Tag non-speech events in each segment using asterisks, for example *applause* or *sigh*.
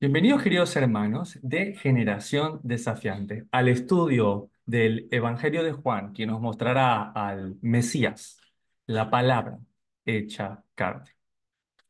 Bienvenidos, queridos hermanos de Generación Desafiante, al estudio del Evangelio de Juan, que nos mostrará al Mesías, la palabra hecha carne.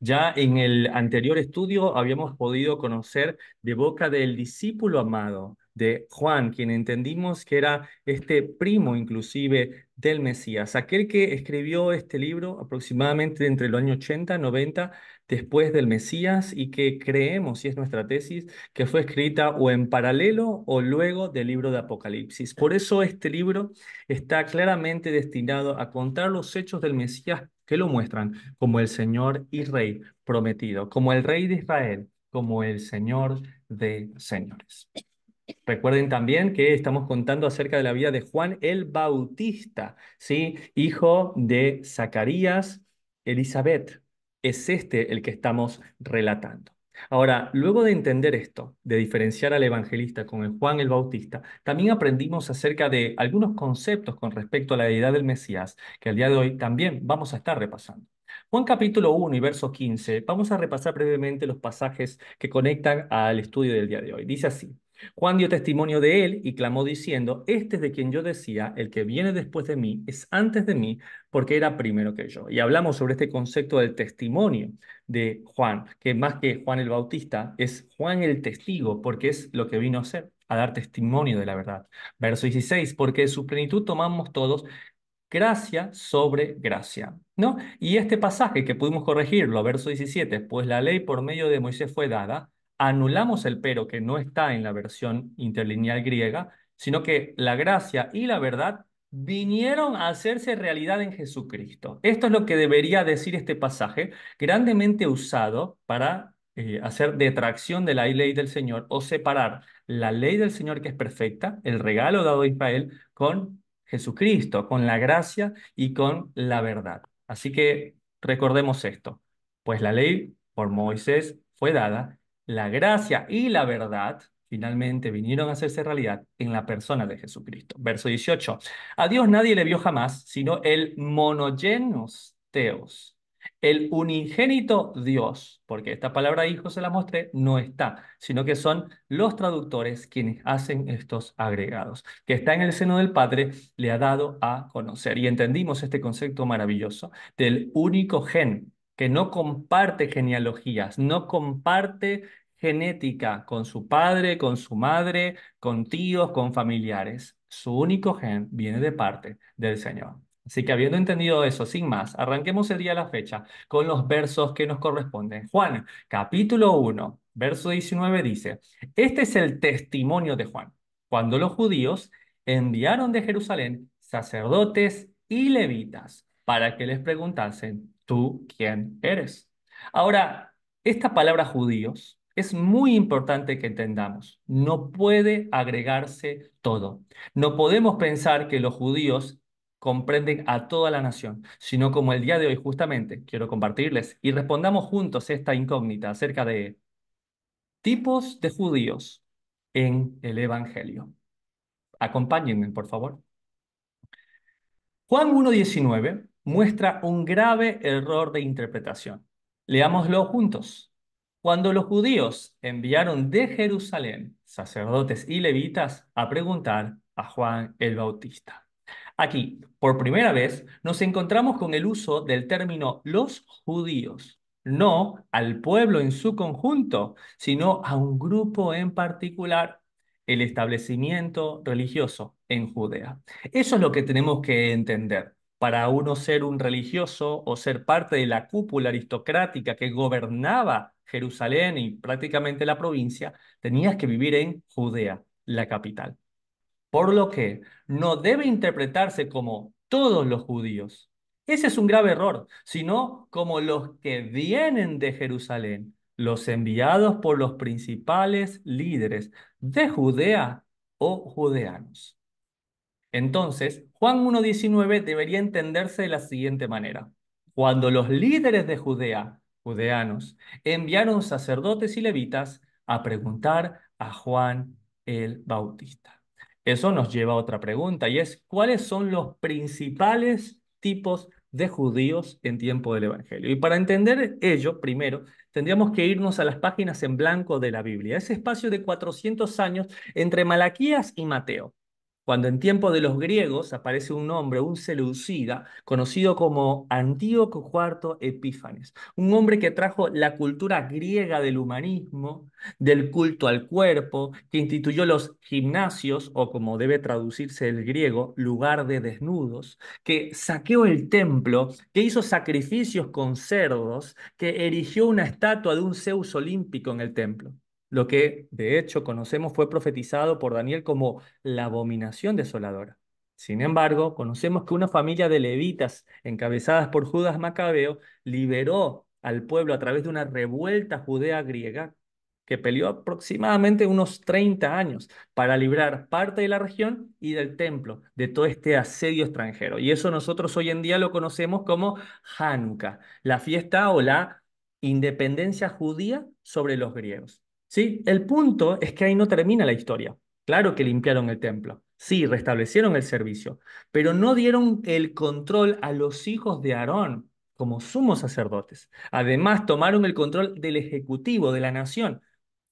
Ya en el anterior estudio habíamos podido conocer de boca del discípulo amado de Juan, quien entendimos que era este primo inclusive del Mesías, aquel que escribió este libro aproximadamente entre el año 80, 90 después del Mesías y que creemos, y es nuestra tesis, que fue escrita o en paralelo o luego del libro de Apocalipsis. Por eso este libro está claramente destinado a contar los hechos del Mesías que lo muestran como el Señor y Rey prometido, como el Rey de Israel, como el Señor de señores. Recuerden también que estamos contando acerca de la vida de Juan el Bautista, ¿sí? hijo de Zacarías, Elizabeth, es este el que estamos relatando. Ahora, luego de entender esto, de diferenciar al evangelista con el Juan el Bautista, también aprendimos acerca de algunos conceptos con respecto a la deidad del Mesías, que al día de hoy también vamos a estar repasando. Juan capítulo 1 y verso 15, vamos a repasar brevemente los pasajes que conectan al estudio del día de hoy. Dice así, Juan dio testimonio de él y clamó diciendo, este es de quien yo decía, el que viene después de mí es antes de mí, porque era primero que yo. Y hablamos sobre este concepto del testimonio de Juan, que más que Juan el Bautista, es Juan el testigo, porque es lo que vino a ser, a dar testimonio de la verdad. Verso 16, porque de su plenitud tomamos todos gracia sobre gracia. ¿no? Y este pasaje que pudimos corregirlo, verso 17, pues la ley por medio de Moisés fue dada, anulamos el pero que no está en la versión interlineal griega, sino que la gracia y la verdad vinieron a hacerse realidad en Jesucristo. Esto es lo que debería decir este pasaje, grandemente usado para eh, hacer detracción de la ley del Señor o separar la ley del Señor que es perfecta, el regalo dado a Israel, con Jesucristo, con la gracia y con la verdad. Así que recordemos esto, pues la ley por Moisés fue dada la gracia y la verdad finalmente vinieron a hacerse realidad en la persona de Jesucristo. Verso 18. A Dios nadie le vio jamás, sino el monogenos teos, el unigénito Dios, porque esta palabra hijo se la mostré, no está, sino que son los traductores quienes hacen estos agregados, que está en el seno del Padre, le ha dado a conocer. Y entendimos este concepto maravilloso del único gen, que no comparte genealogías, no comparte genética con su padre, con su madre, con tíos, con familiares. Su único gen viene de parte del Señor. Así que habiendo entendido eso, sin más, arranquemos el día a la fecha con los versos que nos corresponden. Juan, capítulo 1, verso 19 dice, este es el testimonio de Juan, cuando los judíos enviaron de Jerusalén sacerdotes y levitas para que les preguntasen, ¿tú quién eres? Ahora, esta palabra judíos es muy importante que entendamos, no puede agregarse todo. No podemos pensar que los judíos comprenden a toda la nación, sino como el día de hoy justamente quiero compartirles y respondamos juntos esta incógnita acerca de tipos de judíos en el Evangelio. Acompáñenme, por favor. Juan 1.19 muestra un grave error de interpretación. Leámoslo juntos. Cuando los judíos enviaron de Jerusalén sacerdotes y levitas a preguntar a Juan el Bautista. Aquí, por primera vez, nos encontramos con el uso del término los judíos, no al pueblo en su conjunto, sino a un grupo en particular, el establecimiento religioso en Judea. Eso es lo que tenemos que entender. Para uno ser un religioso o ser parte de la cúpula aristocrática que gobernaba Jerusalén y prácticamente la provincia, tenías que vivir en Judea, la capital. Por lo que no debe interpretarse como todos los judíos. Ese es un grave error, sino como los que vienen de Jerusalén, los enviados por los principales líderes de Judea o judeanos. Entonces, Juan 1.19 debería entenderse de la siguiente manera. Cuando los líderes de Judea judeanos, enviaron sacerdotes y levitas a preguntar a Juan el Bautista. Eso nos lleva a otra pregunta y es, ¿cuáles son los principales tipos de judíos en tiempo del Evangelio? Y para entender ello, primero, tendríamos que irnos a las páginas en blanco de la Biblia, ese espacio de 400 años entre Malaquías y Mateo cuando en tiempo de los griegos aparece un hombre, un seleucida, conocido como Antíoco IV Epífanes, un hombre que trajo la cultura griega del humanismo, del culto al cuerpo, que instituyó los gimnasios, o como debe traducirse el griego, lugar de desnudos, que saqueó el templo, que hizo sacrificios con cerdos, que erigió una estatua de un Zeus olímpico en el templo lo que de hecho conocemos fue profetizado por Daniel como la abominación desoladora. Sin embargo, conocemos que una familia de levitas encabezadas por Judas Macabeo liberó al pueblo a través de una revuelta judea griega que peleó aproximadamente unos 30 años para librar parte de la región y del templo de todo este asedio extranjero. Y eso nosotros hoy en día lo conocemos como Hanukkah, la fiesta o la independencia judía sobre los griegos. El punto es que ahí no termina la historia. Claro que limpiaron el templo, sí, restablecieron el servicio, pero no dieron el control a los hijos de Aarón como sumos sacerdotes. Además, tomaron el control del ejecutivo de la nación,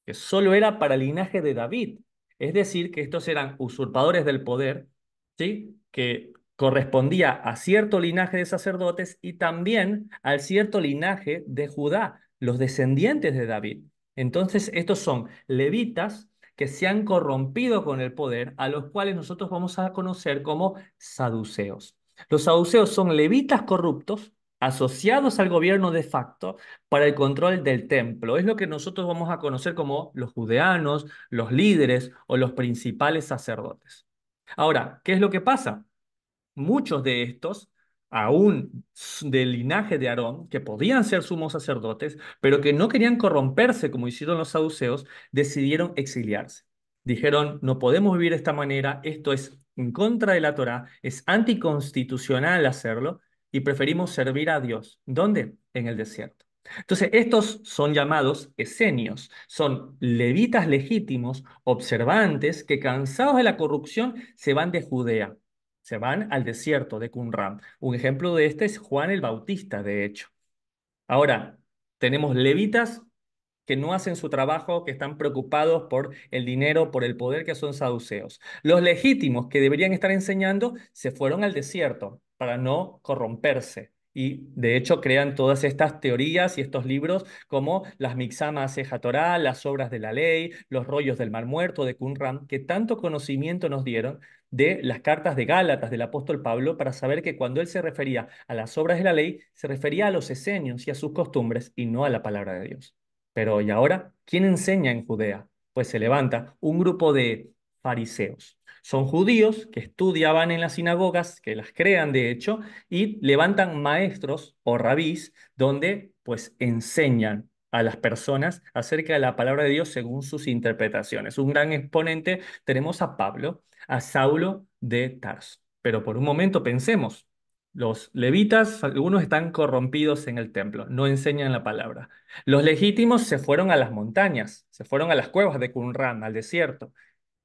que solo era para el linaje de David. Es decir, que estos eran usurpadores del poder, ¿sí? que correspondía a cierto linaje de sacerdotes y también al cierto linaje de Judá, los descendientes de David. Entonces, estos son levitas que se han corrompido con el poder, a los cuales nosotros vamos a conocer como saduceos. Los saduceos son levitas corruptos asociados al gobierno de facto para el control del templo. Es lo que nosotros vamos a conocer como los judeanos, los líderes o los principales sacerdotes. Ahora, ¿qué es lo que pasa? Muchos de estos aún del linaje de Aarón, que podían ser sumos sacerdotes, pero que no querían corromperse como hicieron los saduceos, decidieron exiliarse. Dijeron, no podemos vivir de esta manera, esto es en contra de la Torá, es anticonstitucional hacerlo y preferimos servir a Dios. ¿Dónde? En el desierto. Entonces, estos son llamados esenios, son levitas legítimos, observantes, que cansados de la corrupción se van de Judea se van al desierto de Qumran. Un ejemplo de este es Juan el Bautista, de hecho. Ahora, tenemos levitas que no hacen su trabajo, que están preocupados por el dinero, por el poder, que son saduceos. Los legítimos que deberían estar enseñando se fueron al desierto para no corromperse. Y de hecho crean todas estas teorías y estos libros como las Mixamas Torá, las obras de la ley, los rollos del mar muerto de Qumran, que tanto conocimiento nos dieron, de las cartas de Gálatas del apóstol Pablo para saber que cuando él se refería a las obras de la ley, se refería a los esenios y a sus costumbres y no a la palabra de Dios. Pero ¿y ahora quién enseña en Judea? Pues se levanta un grupo de fariseos. Son judíos que estudiaban en las sinagogas, que las crean de hecho, y levantan maestros o rabís donde pues enseñan a las personas acerca de la palabra de Dios según sus interpretaciones. Un gran exponente tenemos a Pablo, a Saulo de Tarso. Pero por un momento pensemos, los levitas, algunos están corrompidos en el templo, no enseñan la palabra. Los legítimos se fueron a las montañas, se fueron a las cuevas de Qumran, al desierto.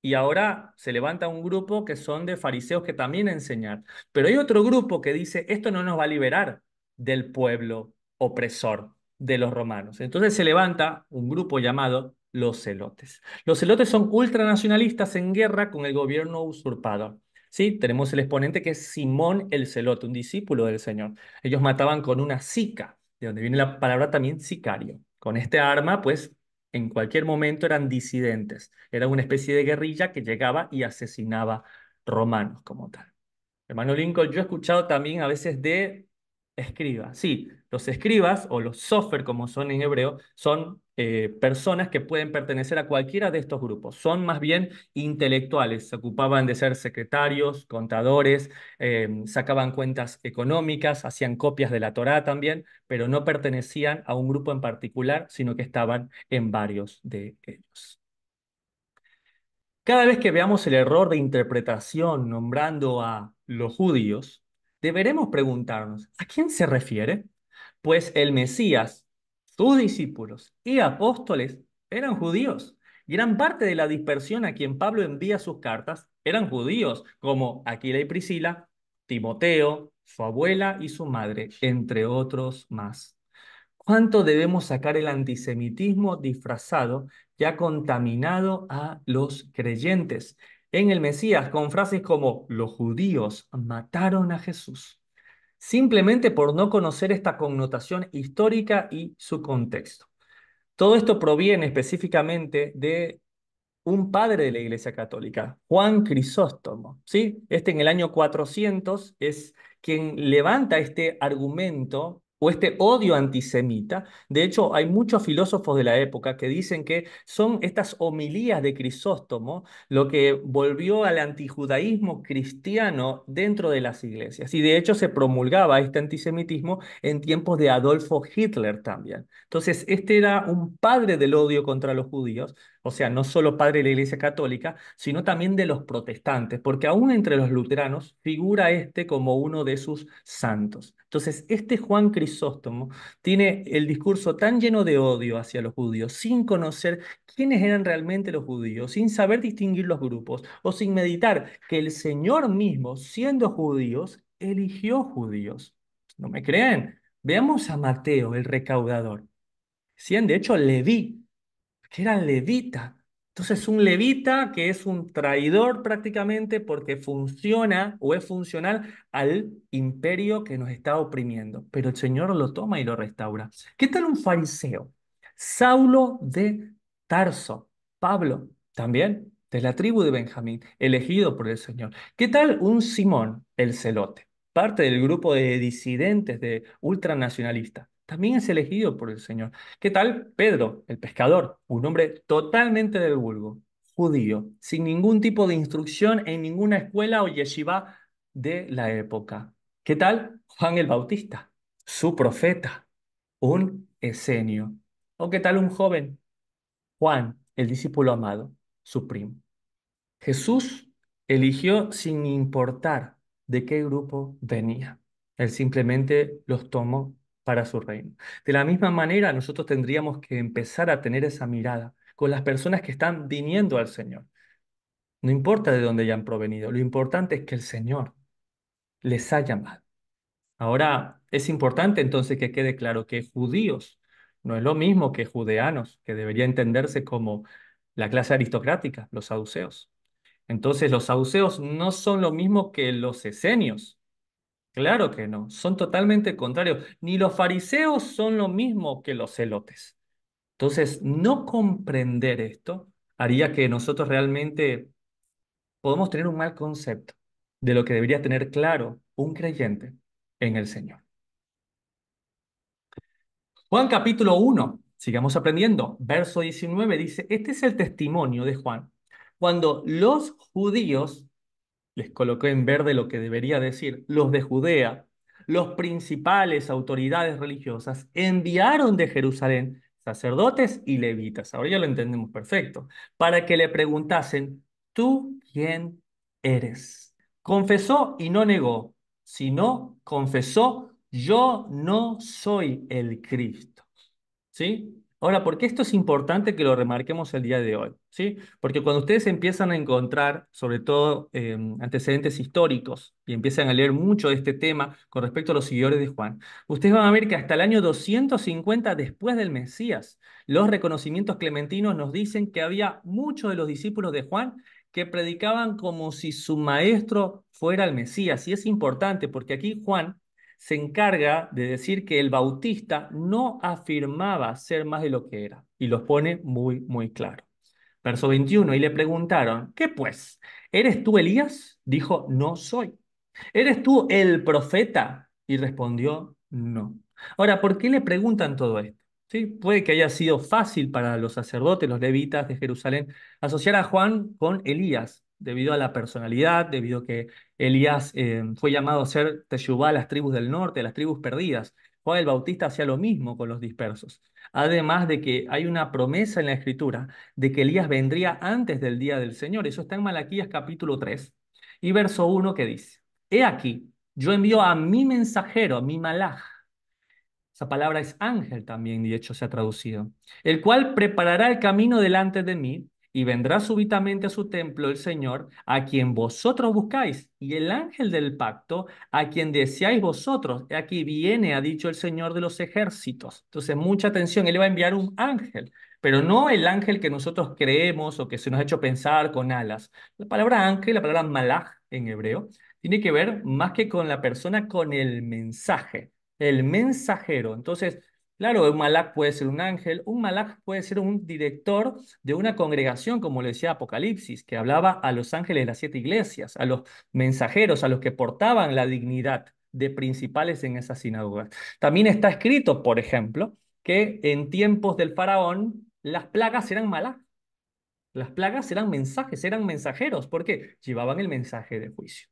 Y ahora se levanta un grupo que son de fariseos que también enseñan. Pero hay otro grupo que dice, esto no nos va a liberar del pueblo opresor de los romanos. Entonces se levanta un grupo llamado los celotes. Los celotes son ultranacionalistas en guerra con el gobierno usurpado. ¿Sí? Tenemos el exponente que es Simón el Celote, un discípulo del Señor. Ellos mataban con una sica, de donde viene la palabra también sicario. Con este arma, pues, en cualquier momento eran disidentes. Era una especie de guerrilla que llegaba y asesinaba romanos como tal. Hermano Lincoln, yo he escuchado también a veces de escriba. Sí, los escribas o los software, como son en hebreo, son eh, personas que pueden pertenecer a cualquiera de estos grupos. Son más bien intelectuales, se ocupaban de ser secretarios, contadores, em, sacaban cuentas económicas, hacían copias de la Torá también, pero no pertenecían a un grupo en particular, sino que estaban en varios de ellos. Cada vez que veamos el error de interpretación nombrando a los judíos, deberemos preguntarnos, ¿a quién se refiere? Pues el Mesías, sus discípulos y apóstoles eran judíos. Gran parte de la dispersión a quien Pablo envía sus cartas eran judíos, como Aquila y Priscila, Timoteo, su abuela y su madre, entre otros más. ¿Cuánto debemos sacar el antisemitismo disfrazado que ha contaminado a los creyentes? en el Mesías con frases como los judíos mataron a Jesús, simplemente por no conocer esta connotación histórica y su contexto. Todo esto proviene específicamente de un padre de la Iglesia Católica, Juan Crisóstomo. ¿sí? Este en el año 400 es quien levanta este argumento o este odio antisemita. De hecho, hay muchos filósofos de la época que dicen que son estas homilías de Crisóstomo lo que volvió al antijudaísmo cristiano dentro de las iglesias. Y de hecho se promulgaba este antisemitismo en tiempos de Adolfo Hitler también. Entonces, este era un padre del odio contra los judíos, o sea, no solo padre de la Iglesia Católica, sino también de los protestantes, porque aún entre los luteranos figura este como uno de sus santos. Entonces, este Juan Crisóstomo tiene el discurso tan lleno de odio hacia los judíos, sin conocer quiénes eran realmente los judíos, sin saber distinguir los grupos o sin meditar que el Señor mismo, siendo judíos, eligió judíos. ¿No me creen? Veamos a Mateo, el recaudador. si De hecho, Leví era levita. Entonces, un levita que es un traidor prácticamente porque funciona o es funcional al imperio que nos está oprimiendo. Pero el Señor lo toma y lo restaura. ¿Qué tal un fariseo? Saulo de Tarso, Pablo, también de la tribu de Benjamín, elegido por el Señor. ¿Qué tal un Simón, el celote, parte del grupo de disidentes, de ultranacionalistas? también es elegido por el Señor. ¿Qué tal Pedro, el pescador, un hombre totalmente del vulgo, judío, sin ningún tipo de instrucción en ninguna escuela o yeshiva de la época? ¿Qué tal Juan el Bautista, su profeta, un esenio? ¿O qué tal un joven? Juan, el discípulo amado, su primo. Jesús eligió sin importar de qué grupo venía. Él simplemente los tomó para su reino. De la misma manera, nosotros tendríamos que empezar a tener esa mirada con las personas que están viniendo al Señor. No importa de dónde hayan provenido, lo importante es que el Señor les ha llamado. Ahora, es importante entonces que quede claro que judíos no es lo mismo que judeanos, que debería entenderse como la clase aristocrática, los saduceos. Entonces, los saduceos no son lo mismo que los esenios, Claro que no, son totalmente contrarios. Ni los fariseos son lo mismo que los celotes. Entonces, no comprender esto haría que nosotros realmente podamos tener un mal concepto de lo que debería tener claro un creyente en el Señor. Juan capítulo 1, sigamos aprendiendo, verso 19 dice, este es el testimonio de Juan, cuando los judíos les coloqué en verde lo que debería decir, los de Judea, los principales autoridades religiosas enviaron de Jerusalén sacerdotes y levitas, ahora ya lo entendemos perfecto, para que le preguntasen, ¿tú quién eres? Confesó y no negó, sino confesó, yo no soy el Cristo. ¿Sí? Ahora, ¿por qué esto es importante que lo remarquemos el día de hoy? ¿Sí? Porque cuando ustedes empiezan a encontrar, sobre todo, em, antecedentes históricos y empiezan a leer mucho de este tema con respecto a los seguidores de Juan, ustedes van a ver que hasta el año 250 después del Mesías, los reconocimientos clementinos nos dicen que había muchos de los discípulos de Juan que predicaban como si su maestro fuera el Mesías. Y es importante porque aquí Juan se encarga de decir que el bautista no afirmaba ser más de lo que era y los pone muy, muy claro. Verso 21, y le preguntaron, ¿qué pues? ¿Eres tú Elías? Dijo, no soy. ¿Eres tú el profeta? Y respondió, no. Ahora, ¿por qué le preguntan todo esto? ¿Sí? Puede que haya sido fácil para los sacerdotes, los levitas de Jerusalén, asociar a Juan con Elías, debido a la personalidad, debido a que Elías eh, fue llamado a ser Teshuvá a las tribus del norte, a las tribus perdidas. Juan el Bautista hacía lo mismo con los dispersos. Además de que hay una promesa en la Escritura de que Elías vendría antes del día del Señor. Eso está en Malaquías capítulo 3 y verso 1 que dice, He aquí, yo envío a mi mensajero, a mi malaj. Esa palabra es ángel también, de hecho, se ha traducido. El cual preparará el camino delante de mí y vendrá súbitamente a su templo el Señor, a quien vosotros buscáis, y el ángel del pacto, a quien deseáis vosotros. Aquí viene, ha dicho el Señor de los ejércitos. Entonces, mucha atención, Él va a enviar un ángel, pero no el ángel que nosotros creemos o que se nos ha hecho pensar con alas. La palabra ángel, la palabra malaj en hebreo, tiene que ver más que con la persona, con el mensaje, el mensajero. Entonces, Claro, un malak puede ser un ángel, un malak puede ser un director de una congregación, como le decía Apocalipsis, que hablaba a los ángeles de las siete iglesias, a los mensajeros, a los que portaban la dignidad de principales en esas sinagogas. También está escrito, por ejemplo, que en tiempos del faraón las plagas eran malak. Las plagas eran mensajes, eran mensajeros, porque llevaban el mensaje de juicio.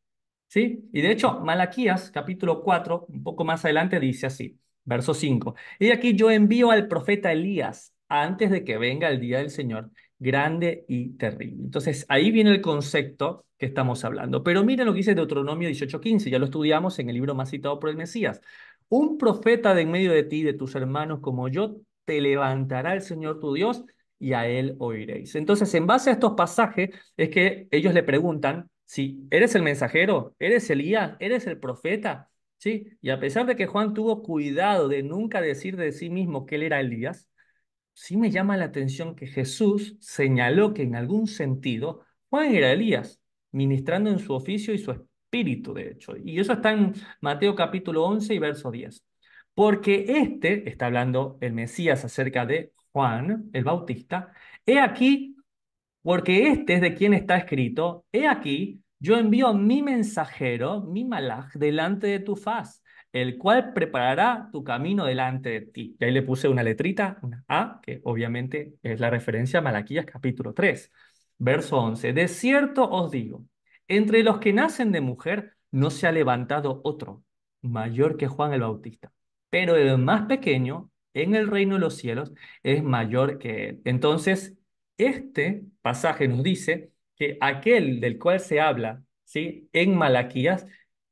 ¿Sí? Y de hecho, Malaquías, capítulo 4, un poco más adelante, dice así. Verso 5. Y aquí yo envío al profeta Elías antes de que venga el día del Señor, grande y terrible. Entonces, ahí viene el concepto que estamos hablando. Pero miren lo que dice Deuteronomio 18:15, ya lo estudiamos en el libro más citado por el Mesías. Un profeta de en medio de ti, de tus hermanos como yo, te levantará el Señor tu Dios y a él oiréis. Entonces, en base a estos pasajes, es que ellos le preguntan, si eres el mensajero, eres Elías, eres el profeta, ¿sí? Y a pesar de que Juan tuvo cuidado de nunca decir de sí mismo que él era Elías, sí me llama la atención que Jesús señaló que en algún sentido Juan era Elías, ministrando en su oficio y su espíritu, de hecho. Y eso está en Mateo capítulo 11 y verso 10. Porque este, está hablando el Mesías acerca de Juan el Bautista, he aquí, porque este es de quien está escrito, he aquí, yo envío mi mensajero, mi malaj, delante de tu faz, el cual preparará tu camino delante de ti. Y ahí le puse una letrita, una A, que obviamente es la referencia a Malaquías capítulo 3, verso 11. De cierto os digo, entre los que nacen de mujer no se ha levantado otro mayor que Juan el Bautista, pero el más pequeño en el reino de los cielos es mayor que él. Entonces, este pasaje nos dice que aquel del cual se habla, ¿sí? En Malaquías,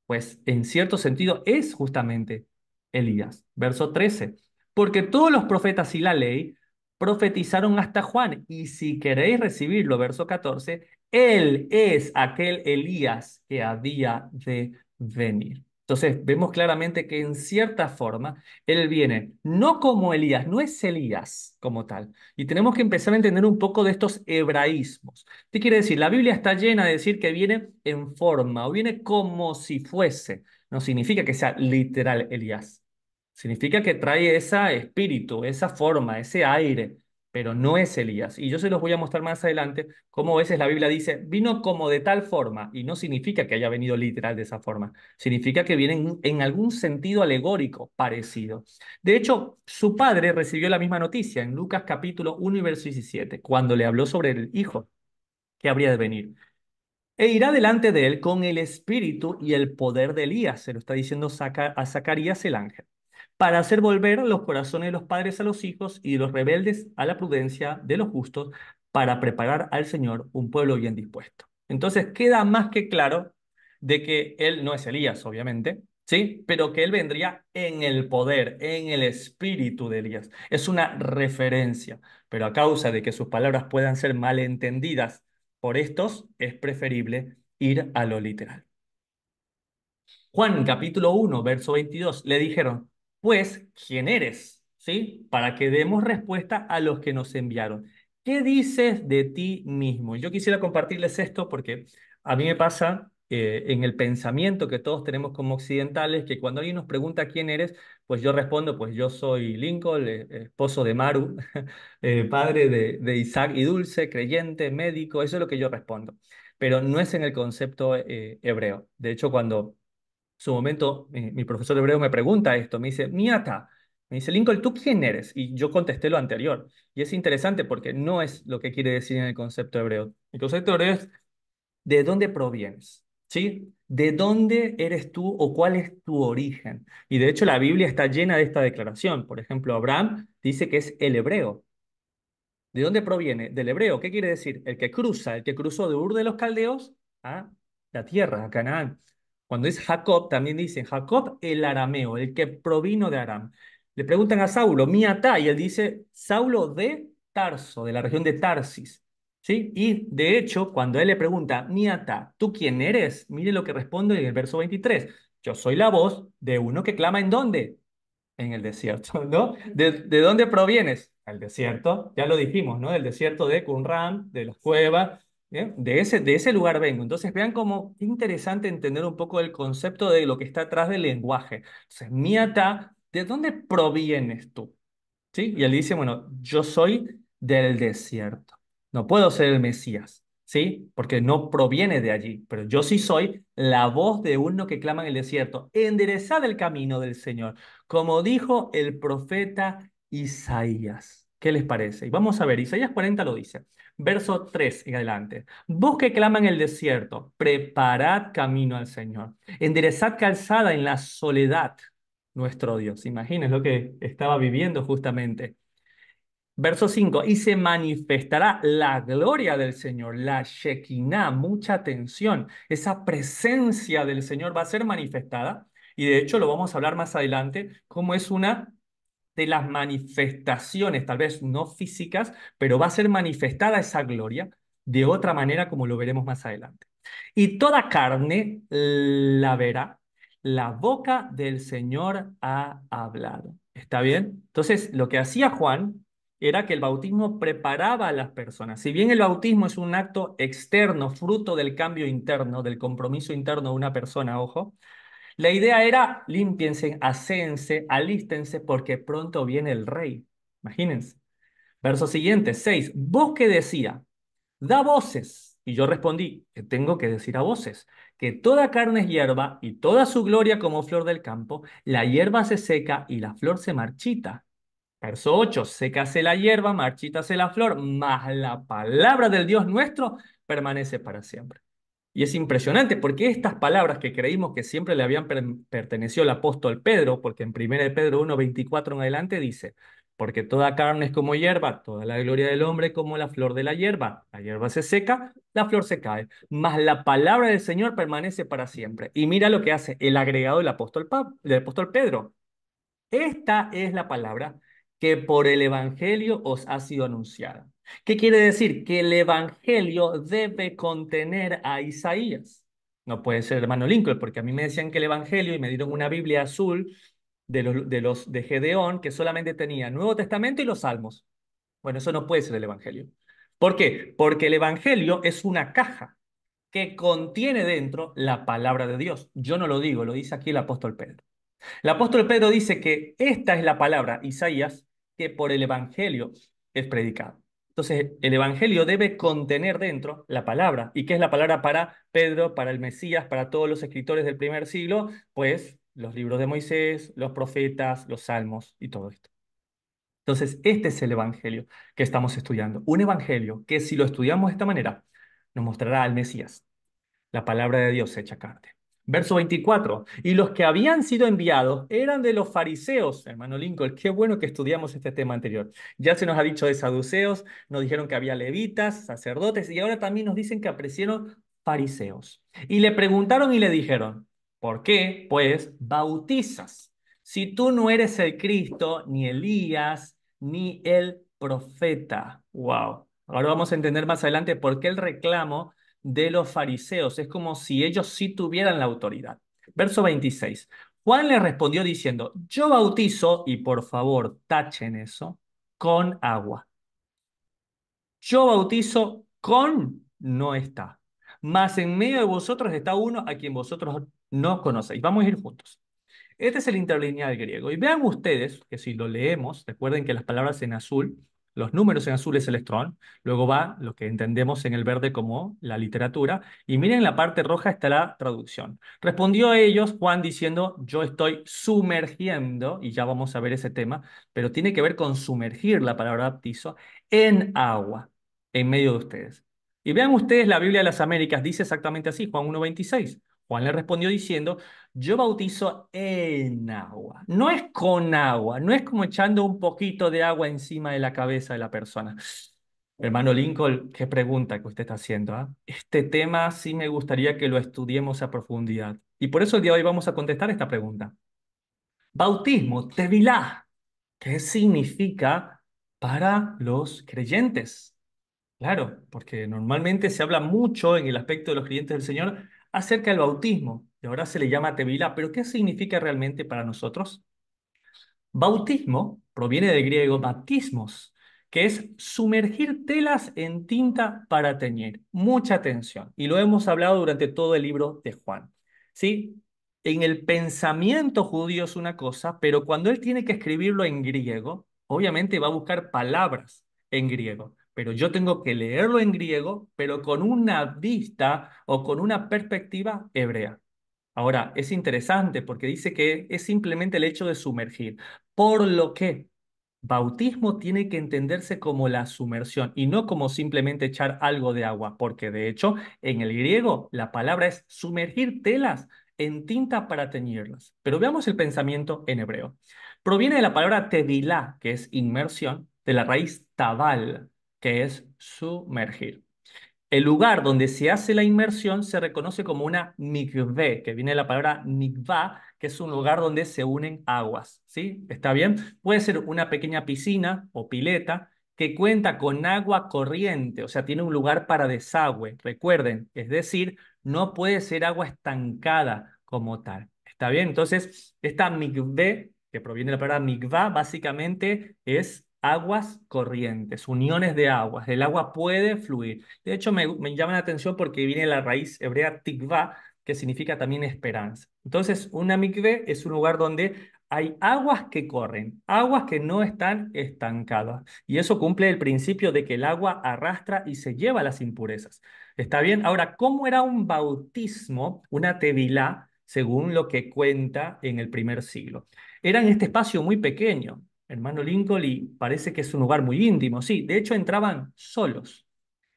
pues en cierto sentido es justamente Elías. Verso 13. Porque todos los profetas y la ley profetizaron hasta Juan. Y si queréis recibirlo, verso 14, él es aquel Elías que había de venir. Entonces vemos claramente que en cierta forma él viene no como Elías, no es Elías como tal. Y tenemos que empezar a entender un poco de estos hebraísmos. ¿Qué quiere decir? La Biblia está llena de decir que viene en forma o viene como si fuese. No significa que sea literal Elías. Significa que trae ese espíritu, esa forma, ese aire pero no es Elías. Y yo se los voy a mostrar más adelante cómo a veces la Biblia dice, vino como de tal forma, y no significa que haya venido literal de esa forma, significa que viene en, algún sentido alegórico parecido. De hecho, su padre recibió la misma noticia en Lucas capítulo 1 y verso 17, cuando le habló sobre el hijo que habría de venir. E irá delante de él con el espíritu y el poder de Elías, se lo está diciendo a Zacarías el ángel para hacer volver los corazones de los padres a los hijos y de los rebeldes a la prudencia de los justos, para preparar al Señor un pueblo bien dispuesto. Entonces queda más que claro de que Él no es Elías, obviamente, ¿sí? Pero que Él vendría en el poder, en el espíritu de Elías. Es una referencia, pero a causa de que sus palabras puedan ser malentendidas por estos, es preferible ir a lo literal. Juan capítulo 1, verso 22, le dijeron, pues, ¿quién eres? ¿Sí? Para que demos respuesta a los que nos enviaron. ¿Qué dices de ti mismo? Yo quisiera compartirles esto porque a mí me pasa eh, en el pensamiento que todos tenemos como occidentales, que cuando alguien nos pregunta quién eres, pues yo respondo, pues yo soy Lincoln, eh, esposo de Maru, *laughs* eh, padre de, Isaac y Dulce, creyente, médico, eso es lo que yo respondo, pero no es en el concepto hebreo. De hecho, cuando su momento, eh, mi, profesor hebreo me pregunta esto, me dice, Miata, me dice, Lincoln, ¿tú quién eres? Y yo contesté lo anterior. Y es interesante porque no es lo que quiere decir en el concepto hebreo. El concepto hebreo es, ¿de dónde provienes? ¿Sí? ¿De dónde eres tú o cuál es tu origen? Y de hecho la Biblia está llena de esta declaración. Por ejemplo, Abraham dice que es el hebreo. ¿De dónde proviene? Del hebreo. ¿Qué quiere decir? El que cruza, el que cruzó de Ur de los Caldeos a la tierra, a Canaán. Cuando es Jacob, también dicen Jacob el arameo, el que provino de Aram. Le preguntan a Saulo, Miata y él dice Saulo de Tarso, de la región de Tarsis. ¿Sí? Y de hecho, cuando él le pregunta, Miata, ¿tú quién eres? Mire lo que responde en el verso 23. Yo soy la voz de uno que clama en dónde? En el desierto, *laughs* ¿no? ¿De, de dónde provienes? Al desierto, ya lo dijimos, ¿no? Del desierto de Qumran, de las cuevas, de ese, de ese lugar vengo. Entonces vean cómo interesante entender un poco el concepto de lo que está atrás del lenguaje. Entonces, miata, ¿de dónde provienes tú? ¿Sí? Y él dice, bueno, yo soy del desierto. No puedo ser el Mesías, ¿sí? Porque no proviene de allí, pero yo sí soy la voz de uno que clama en el desierto. Enderezad el camino del Señor, como dijo el profeta Isaías. ¿Qué les parece? Y vamos a ver, Isaías 40 lo dice. Verso 3 en adelante. Vos que clama en el desierto, preparad camino al Señor. Enderezad calzada en la soledad, nuestro Dios. Imagínense lo que estaba viviendo justamente. Verso 5, y se manifestará la gloria del Señor, la Shekinah, mucha atención. Esa presencia del Señor va a ser manifestada y de hecho lo vamos a hablar más adelante, como es una de las manifestaciones, tal vez no físicas, pero va a ser manifestada esa gloria de otra manera como lo veremos más adelante. Y toda carne la verá, la boca del Señor ha hablado. ¿Está bien? Entonces, lo que hacía Juan era que el bautismo preparaba a las personas. Si bien el bautismo es un acto externo, fruto del cambio interno, del compromiso interno de una persona, ojo, la idea era límpiense, hacéense, alístense, porque pronto viene el rey. Imagínense. Verso siguiente, 6. Vos que decía, da voces. Y yo respondí, que tengo que decir a voces, que toda carne es hierba y toda su gloria como flor del campo, la hierba se seca y la flor se marchita. Verso 8, Sécase la hierba, marchítase la flor, mas la palabra del Dios nuestro permanece para siempre. Y es impresionante porque estas palabras que creímos que siempre le habían pertenecido al apóstol Pedro, porque en 1 Pedro 1, 24 en adelante dice, porque toda carne es como hierba, toda la gloria del hombre como la flor de la hierba. La hierba se seca, la flor se cae, mas la palabra del Señor permanece para siempre. Y mira lo que hace el agregado del apóstol, del apóstol Pedro. Esta es la palabra que por el Evangelio os ha sido anunciada ¿Qué quiere decir? Que el Evangelio debe contener a Isaías. No puede ser hermano Lincoln, porque a mí me decían que el Evangelio y me dieron una Biblia azul de los de, los, de Gedeón que solamente tenía Nuevo Testamento y los Salmos. Bueno, eso no puede ser el Evangelio. ¿Por qué? Porque el Evangelio es una caja que contiene dentro la palabra de Dios. Yo no lo digo, lo dice aquí el apóstol Pedro. El apóstol Pedro dice que esta es la palabra, Isaías, que por el Evangelio es predicada. Entonces, el Evangelio debe contener dentro la palabra. ¿Y qué es la palabra para Pedro, para el Mesías, para todos los escritores del primer siglo? Pues los libros de Moisés, los profetas, los salmos y todo esto. Entonces, este es el Evangelio que estamos estudiando. Un Evangelio que si lo estudiamos de esta manera, nos mostrará al Mesías, la palabra de Dios hecha carne. Verso 24. Y los que habían sido enviados eran de los fariseos. Hermano Lincoln, qué bueno que estudiamos este tema anterior. Ya se nos ha dicho de saduceos, nos dijeron que había levitas, sacerdotes, y ahora también nos dicen que aparecieron fariseos. Y le preguntaron y le dijeron, ¿por qué, pues, bautizas? Si tú no eres el Cristo, ni Elías, ni el profeta. Wow. Ahora vamos a entender más adelante por qué el reclamo de los fariseos. Es como si ellos sí tuvieran la autoridad. Verso 26. Juan le respondió diciendo, yo bautizo, y por favor tachen eso, con agua. Yo bautizo con no está. Mas en medio de vosotros está uno a quien vosotros no conocéis. Vamos a ir juntos. Este es el interlineal griego. Y vean ustedes que si lo leemos, recuerden que las palabras en azul los números en azul es el estrón, luego va lo que entendemos en el verde como la literatura, y miren la parte roja está la traducción. Respondió a ellos Juan diciendo, yo estoy sumergiendo, y ya vamos a ver ese tema, pero tiene que ver con sumergir la palabra baptizo en agua, en medio de ustedes. Y vean ustedes, la Biblia de las Américas dice exactamente así, Juan 1.26. Juan le respondió diciendo, yo bautizo en agua. No es con agua, no es como echando un poquito de agua encima de la cabeza de la persona. Hermano Lincoln, qué pregunta que usted está haciendo. ¿ah? Este tema sí me gustaría que lo estudiemos a profundidad. Y por eso el día de hoy vamos a contestar esta pregunta. Bautismo, tevilá, ¿qué significa para los creyentes? Claro, porque normalmente se habla mucho en el aspecto de los creyentes del Señor acerca del bautismo, y ahora se le llama Tevilá, pero ¿qué significa realmente para nosotros? Bautismo proviene del griego baptismos, que es sumergir telas en tinta para teñir. Mucha atención. Y lo hemos hablado durante todo el libro de Juan. ¿Sí? En el pensamiento judío es una cosa, pero cuando él tiene que escribirlo en griego, obviamente va a buscar palabras en griego pero yo tengo que leerlo en griego, pero con una vista o con una perspectiva hebrea. Ahora, es interesante porque dice que es simplemente el hecho de sumergir, por lo que bautismo tiene que entenderse como la sumersión y no como simplemente echar algo de agua, porque de hecho en el griego la palabra es sumergir telas en tinta para teñirlas. Pero veamos el pensamiento en hebreo. Proviene de la palabra tevilá, que es inmersión, de la raíz tabal, que es sumergir. El lugar donde se hace la inmersión se reconoce como una mikveh, que viene de la palabra mikva, que es un lugar donde se unen aguas. ¿Sí? ¿Está bien? Puede ser una pequeña piscina o pileta que cuenta con agua corriente, o sea, tiene un lugar para desagüe. Recuerden, es decir, no puede ser agua estancada como tal. ¿Está bien? Entonces, esta mikveh, que proviene de la palabra mikva, básicamente es aguas corrientes, uniones de aguas. El agua puede fluir. De hecho, me, me llama la atención porque viene la raíz hebrea tikva, que significa también esperanza. Entonces, una mikve es un lugar donde hay aguas que corren, aguas que no están estancadas. Y eso cumple el principio de que el agua arrastra y se lleva las impurezas. ¿Está bien? Ahora, ¿cómo era un bautismo, una tevilá, según lo que cuenta en el primer siglo? Era en este espacio muy pequeño hermano Lincoln, y parece que es un lugar muy íntimo. Sí, de hecho entraban solos.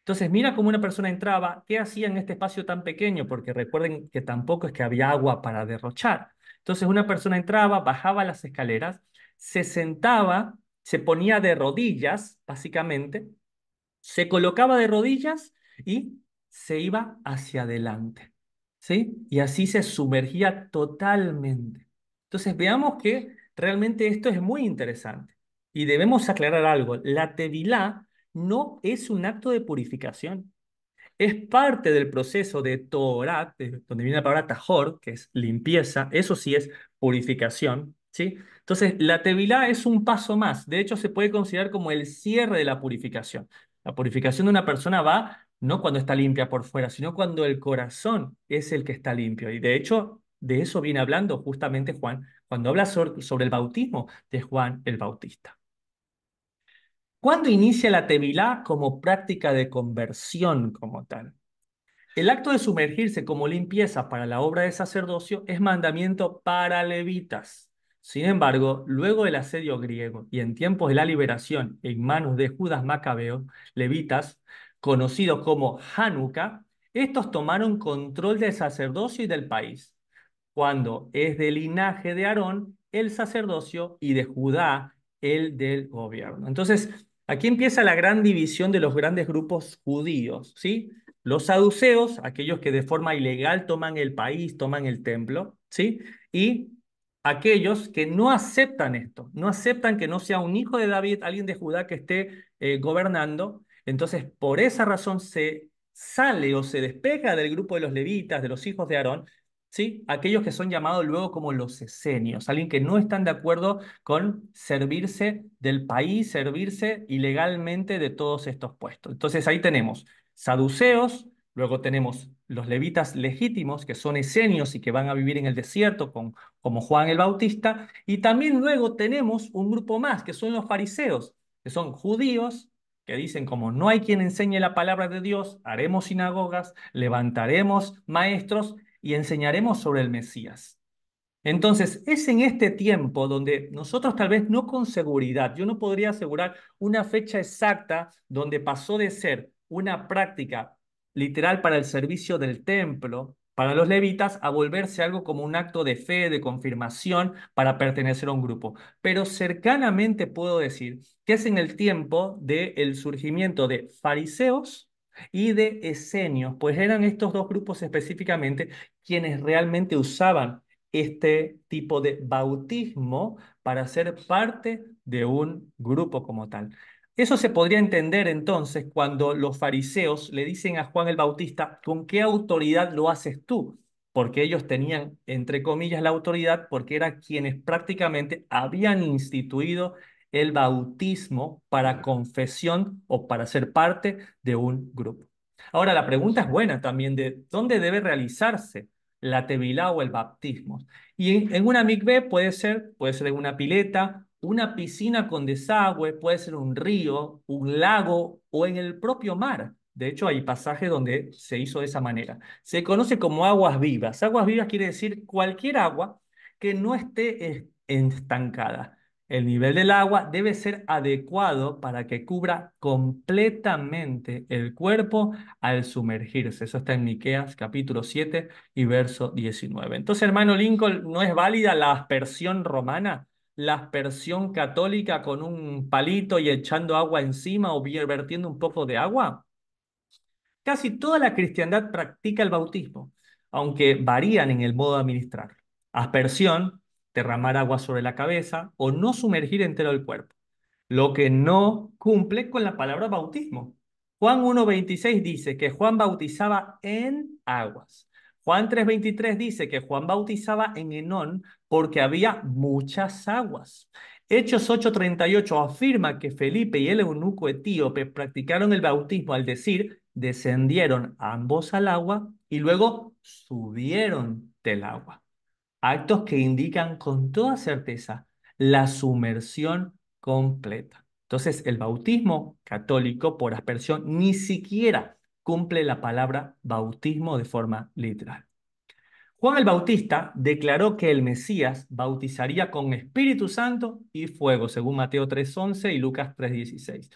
Entonces, mira cómo una persona entraba, qué hacía en este espacio tan pequeño, porque recuerden que tampoco es que había agua para derrochar. Entonces, una persona entraba, bajaba las escaleras, se sentaba, se ponía de rodillas, básicamente, se colocaba de rodillas y se iba hacia adelante. ¿Sí? Y así se sumergía totalmente. Entonces, veamos que Realmente esto es muy interesante. Y debemos aclarar algo. La tevilá no es un acto de purificación. Es parte del proceso de Torah, donde viene la palabra tajor, que es limpieza. Eso sí es purificación. ¿sí? Entonces, la tevilá es un paso más. De hecho, se puede considerar como el cierre de la purificación. La purificación de una persona va no cuando está limpia por fuera, sino cuando el corazón es el que está limpio. Y de hecho, de eso viene hablando justamente Juan cuando habla sobre el bautismo de Juan el Bautista. ¿Cuándo inicia la Tevilá como práctica de conversión como tal? El acto de sumergirse como limpieza para la obra de sacerdocio es mandamiento para levitas. Sin embargo, luego del asedio griego y en tiempos de la liberación en manos de Judas Macabeo, levitas, conocidos como Hanukkah, estos tomaron control del sacerdocio y del país cuando es del linaje de Aarón el sacerdocio y de Judá el del gobierno. Entonces, aquí empieza la gran división de los grandes grupos judíos, ¿sí? Los saduceos, aquellos que de forma ilegal toman el país, toman el templo, ¿sí? Y aquellos que no aceptan esto, no aceptan que no sea un hijo de David, alguien de Judá que esté eh, gobernando. Entonces, por esa razón se sale o se despega del grupo de los levitas, de los hijos de Aarón, ¿sí? Aquellos que son llamados luego como los esenios, alguien que no están de acuerdo con servirse del país, servirse ilegalmente de todos estos puestos. Entonces ahí tenemos saduceos, luego tenemos los levitas legítimos, que son esenios y que van a vivir en el desierto con, como Juan el Bautista, y también luego tenemos un grupo más, que son los fariseos, que son judíos, que dicen como no hay quien enseñe la palabra de Dios, haremos sinagogas, levantaremos maestros y enseñaremos sobre el Mesías. Entonces, es en este tiempo donde nosotros tal vez no con seguridad, yo no podría asegurar una fecha exacta donde pasó de ser una práctica literal para el servicio del templo, para los levitas, a volverse algo como un acto de fe, de confirmación para pertenecer a un grupo. Pero cercanamente puedo decir que es en el tiempo del el surgimiento de fariseos y de esenios, pues eran estos dos grupos específicamente quienes realmente usaban este tipo de bautismo para ser parte de un grupo como tal. Eso se podría entender entonces cuando los fariseos le dicen a Juan el Bautista, ¿con qué autoridad lo haces tú? Porque ellos tenían, entre comillas, la autoridad porque eran quienes prácticamente habían instituido el bautismo para confesión o para ser parte de un grupo. Ahora, la pregunta es buena también de dónde debe realizarse la tevilá o el bautismo. Y en, una mikve puede ser, puede ser en una pileta, una piscina con desagüe, puede ser un río, un lago o en el propio mar. De hecho, hay pasajes donde se hizo de esa manera. Se conoce como aguas vivas. Aguas vivas quiere decir cualquier agua que no esté estancada. El nivel del agua debe ser adecuado para que cubra completamente el cuerpo al sumergirse. Eso está en Miqueas capítulo 7 y verso 19. Entonces, hermano Lincoln, ¿no es válida la aspersión romana? ¿La aspersión católica con un palito y echando agua encima o vertiendo un poco de agua? Casi toda la cristiandad practica el bautismo, aunque varían en el modo de administrar. Aspersión derramar agua sobre la cabeza o no sumergir entero el cuerpo, lo que no cumple con la palabra bautismo. Juan 1.26 dice que Juan bautizaba en aguas. Juan 3.23 dice que Juan bautizaba en Enón porque había muchas aguas. Hechos 8.38 afirma que Felipe y el eunuco etíope practicaron el bautismo al decir, descendieron ambos al agua y luego subieron del agua actos que indican con toda certeza la sumersión completa. Entonces, el bautismo católico por aspersión ni siquiera cumple la palabra bautismo de forma literal. Juan el Bautista declaró que el Mesías bautizaría con Espíritu Santo y fuego, según Mateo 3.11 y Lucas 3.16.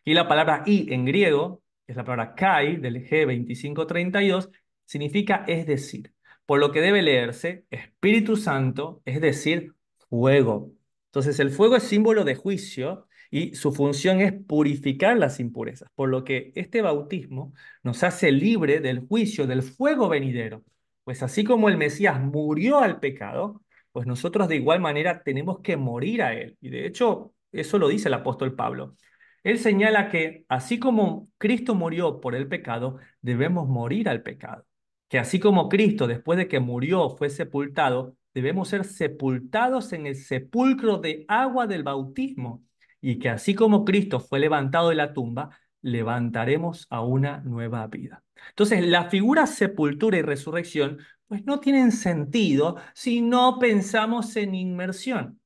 Aquí la palabra y en griego, que es la palabra kai del G2532, significa es decir por lo que debe leerse Espíritu Santo, es decir, fuego. Entonces el fuego es símbolo de juicio y su función es purificar las impurezas, por lo que este bautismo nos hace libre del juicio, del fuego venidero. Pues así como el Mesías murió al pecado, pues nosotros de igual manera tenemos que morir a él. Y de hecho, eso lo dice el apóstol Pablo. Él señala que así como Cristo murió por el pecado, debemos morir al pecado que así como Cristo, después de que murió, fue sepultado, debemos ser sepultados en el sepulcro de agua del bautismo, y que así como Cristo fue levantado de la tumba, levantaremos a una nueva vida. Entonces, la figura sepultura y resurrección, pues no tienen sentido si no pensamos en inmersión.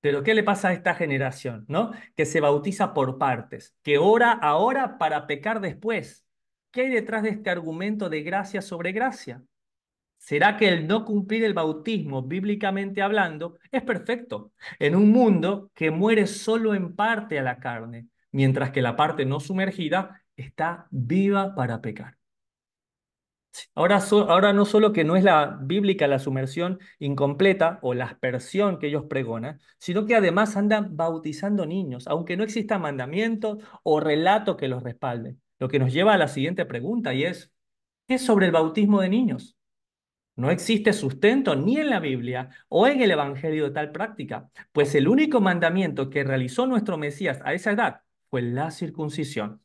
Pero ¿qué le pasa a esta generación, no? Que se bautiza por partes, que ora ahora para pecar después, ¿Qué hay detrás de este argumento de gracia sobre gracia? ¿Será que el no cumplir el bautismo, bíblicamente hablando, es perfecto en un mundo que muere solo en parte a la carne, mientras que la parte no sumergida está viva para pecar? Ahora, ahora no solo que no es la bíblica la sumersión incompleta o la aspersión que ellos pregonan, sino que además andan bautizando niños, aunque no exista mandamiento o relato que los respalde. Lo que nos lleva a la siguiente pregunta y es, ¿qué es sobre el bautismo de niños? No existe sustento ni en la Biblia o en el Evangelio de tal práctica, pues el único mandamiento que realizó nuestro Mesías a esa edad fue la circuncisión.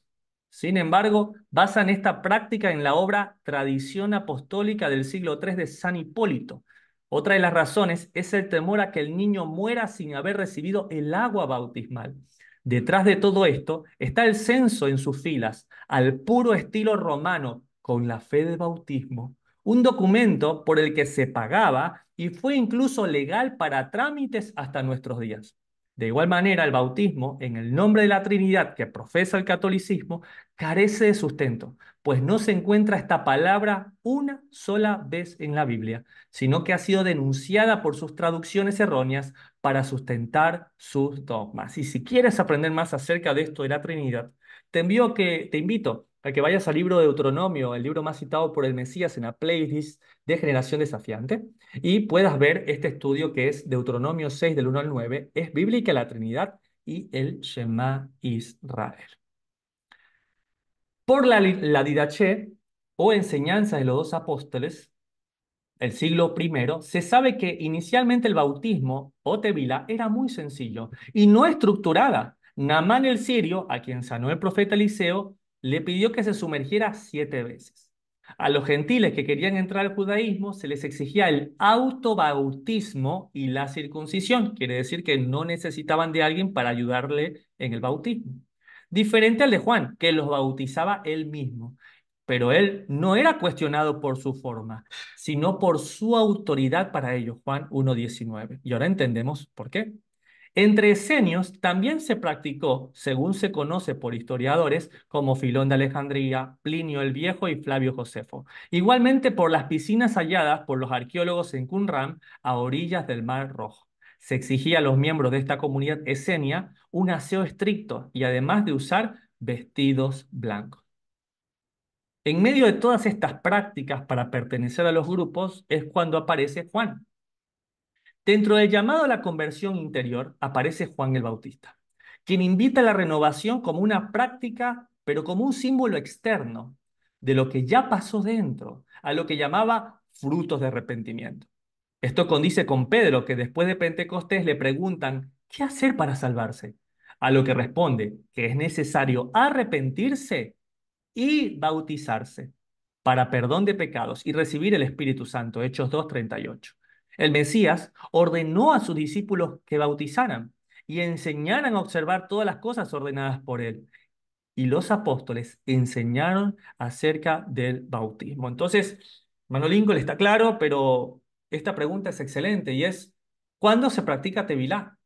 Sin embargo, basan esta práctica en la obra Tradición Apostólica del siglo III de San Hipólito. Otra de las razones es el temor a que el niño muera sin haber recibido el agua bautismal. Detrás de todo esto está el censo en sus filas, al puro estilo romano, con la fe de bautismo, un documento por el que se pagaba y fue incluso legal para trámites hasta nuestros días. De igual manera, el bautismo, en el nombre de la Trinidad que profesa el catolicismo, carece de sustento, pues no se encuentra esta palabra una sola vez en la Biblia, sino que ha sido denunciada por sus traducciones erróneas para sustentar sus dogmas. Y si quieres aprender más acerca de esto de la Trinidad, te, envío que, te invito para que vayas al libro de Deuteronomio, el libro más citado por el Mesías en la playlist de Generación Desafiante, y puedas ver este estudio que es Deuteronomio 6 del 1 al 9, es bíblica la Trinidad y el Shema Israel. Por la, didache o enseñanza de los dos apóstoles, el siglo I, se sabe que inicialmente el bautismo o tevila era muy sencillo y no estructurada. Namán el sirio, a quien sanó el profeta Eliseo, le pidió que se sumergiera siete veces. A los gentiles que querían entrar al judaísmo se les exigía el autobautismo y la circuncisión, quiere decir que no necesitaban de alguien para ayudarle en el bautismo. Diferente al de Juan, que los bautizaba él mismo, pero él no era cuestionado por su forma, sino por su autoridad para ellos, Juan 1.19. Y ahora entendemos por qué. Entre esenios también se practicó, según se conoce por historiadores, como Filón de Alejandría, Plinio el Viejo y Flavio Josefo. Igualmente por las piscinas halladas por los arqueólogos en Qumran a orillas del Mar Rojo. Se exigía a los miembros de esta comunidad esenia un aseo estricto y además de usar vestidos blancos. En medio de todas estas prácticas para pertenecer a los grupos es cuando aparece Juan, Dentro del llamado a la conversión interior aparece Juan el Bautista, quien invita a la renovación como una práctica, pero como un símbolo externo de lo que ya pasó dentro, a lo que llamaba frutos de arrepentimiento. Esto condice con Pedro, que después de Pentecostés le preguntan, ¿qué hacer para salvarse? A lo que responde que es necesario arrepentirse y bautizarse para perdón de pecados y recibir el Espíritu Santo, Hechos 2.38. El Mesías ordenó a sus discípulos que bautizaran y enseñaran a observar todas las cosas ordenadas por él. Y los apóstoles enseñaron acerca del bautismo. Entonces, le está claro, pero esta pregunta es excelente y es, ¿cuándo se practica Tevilá?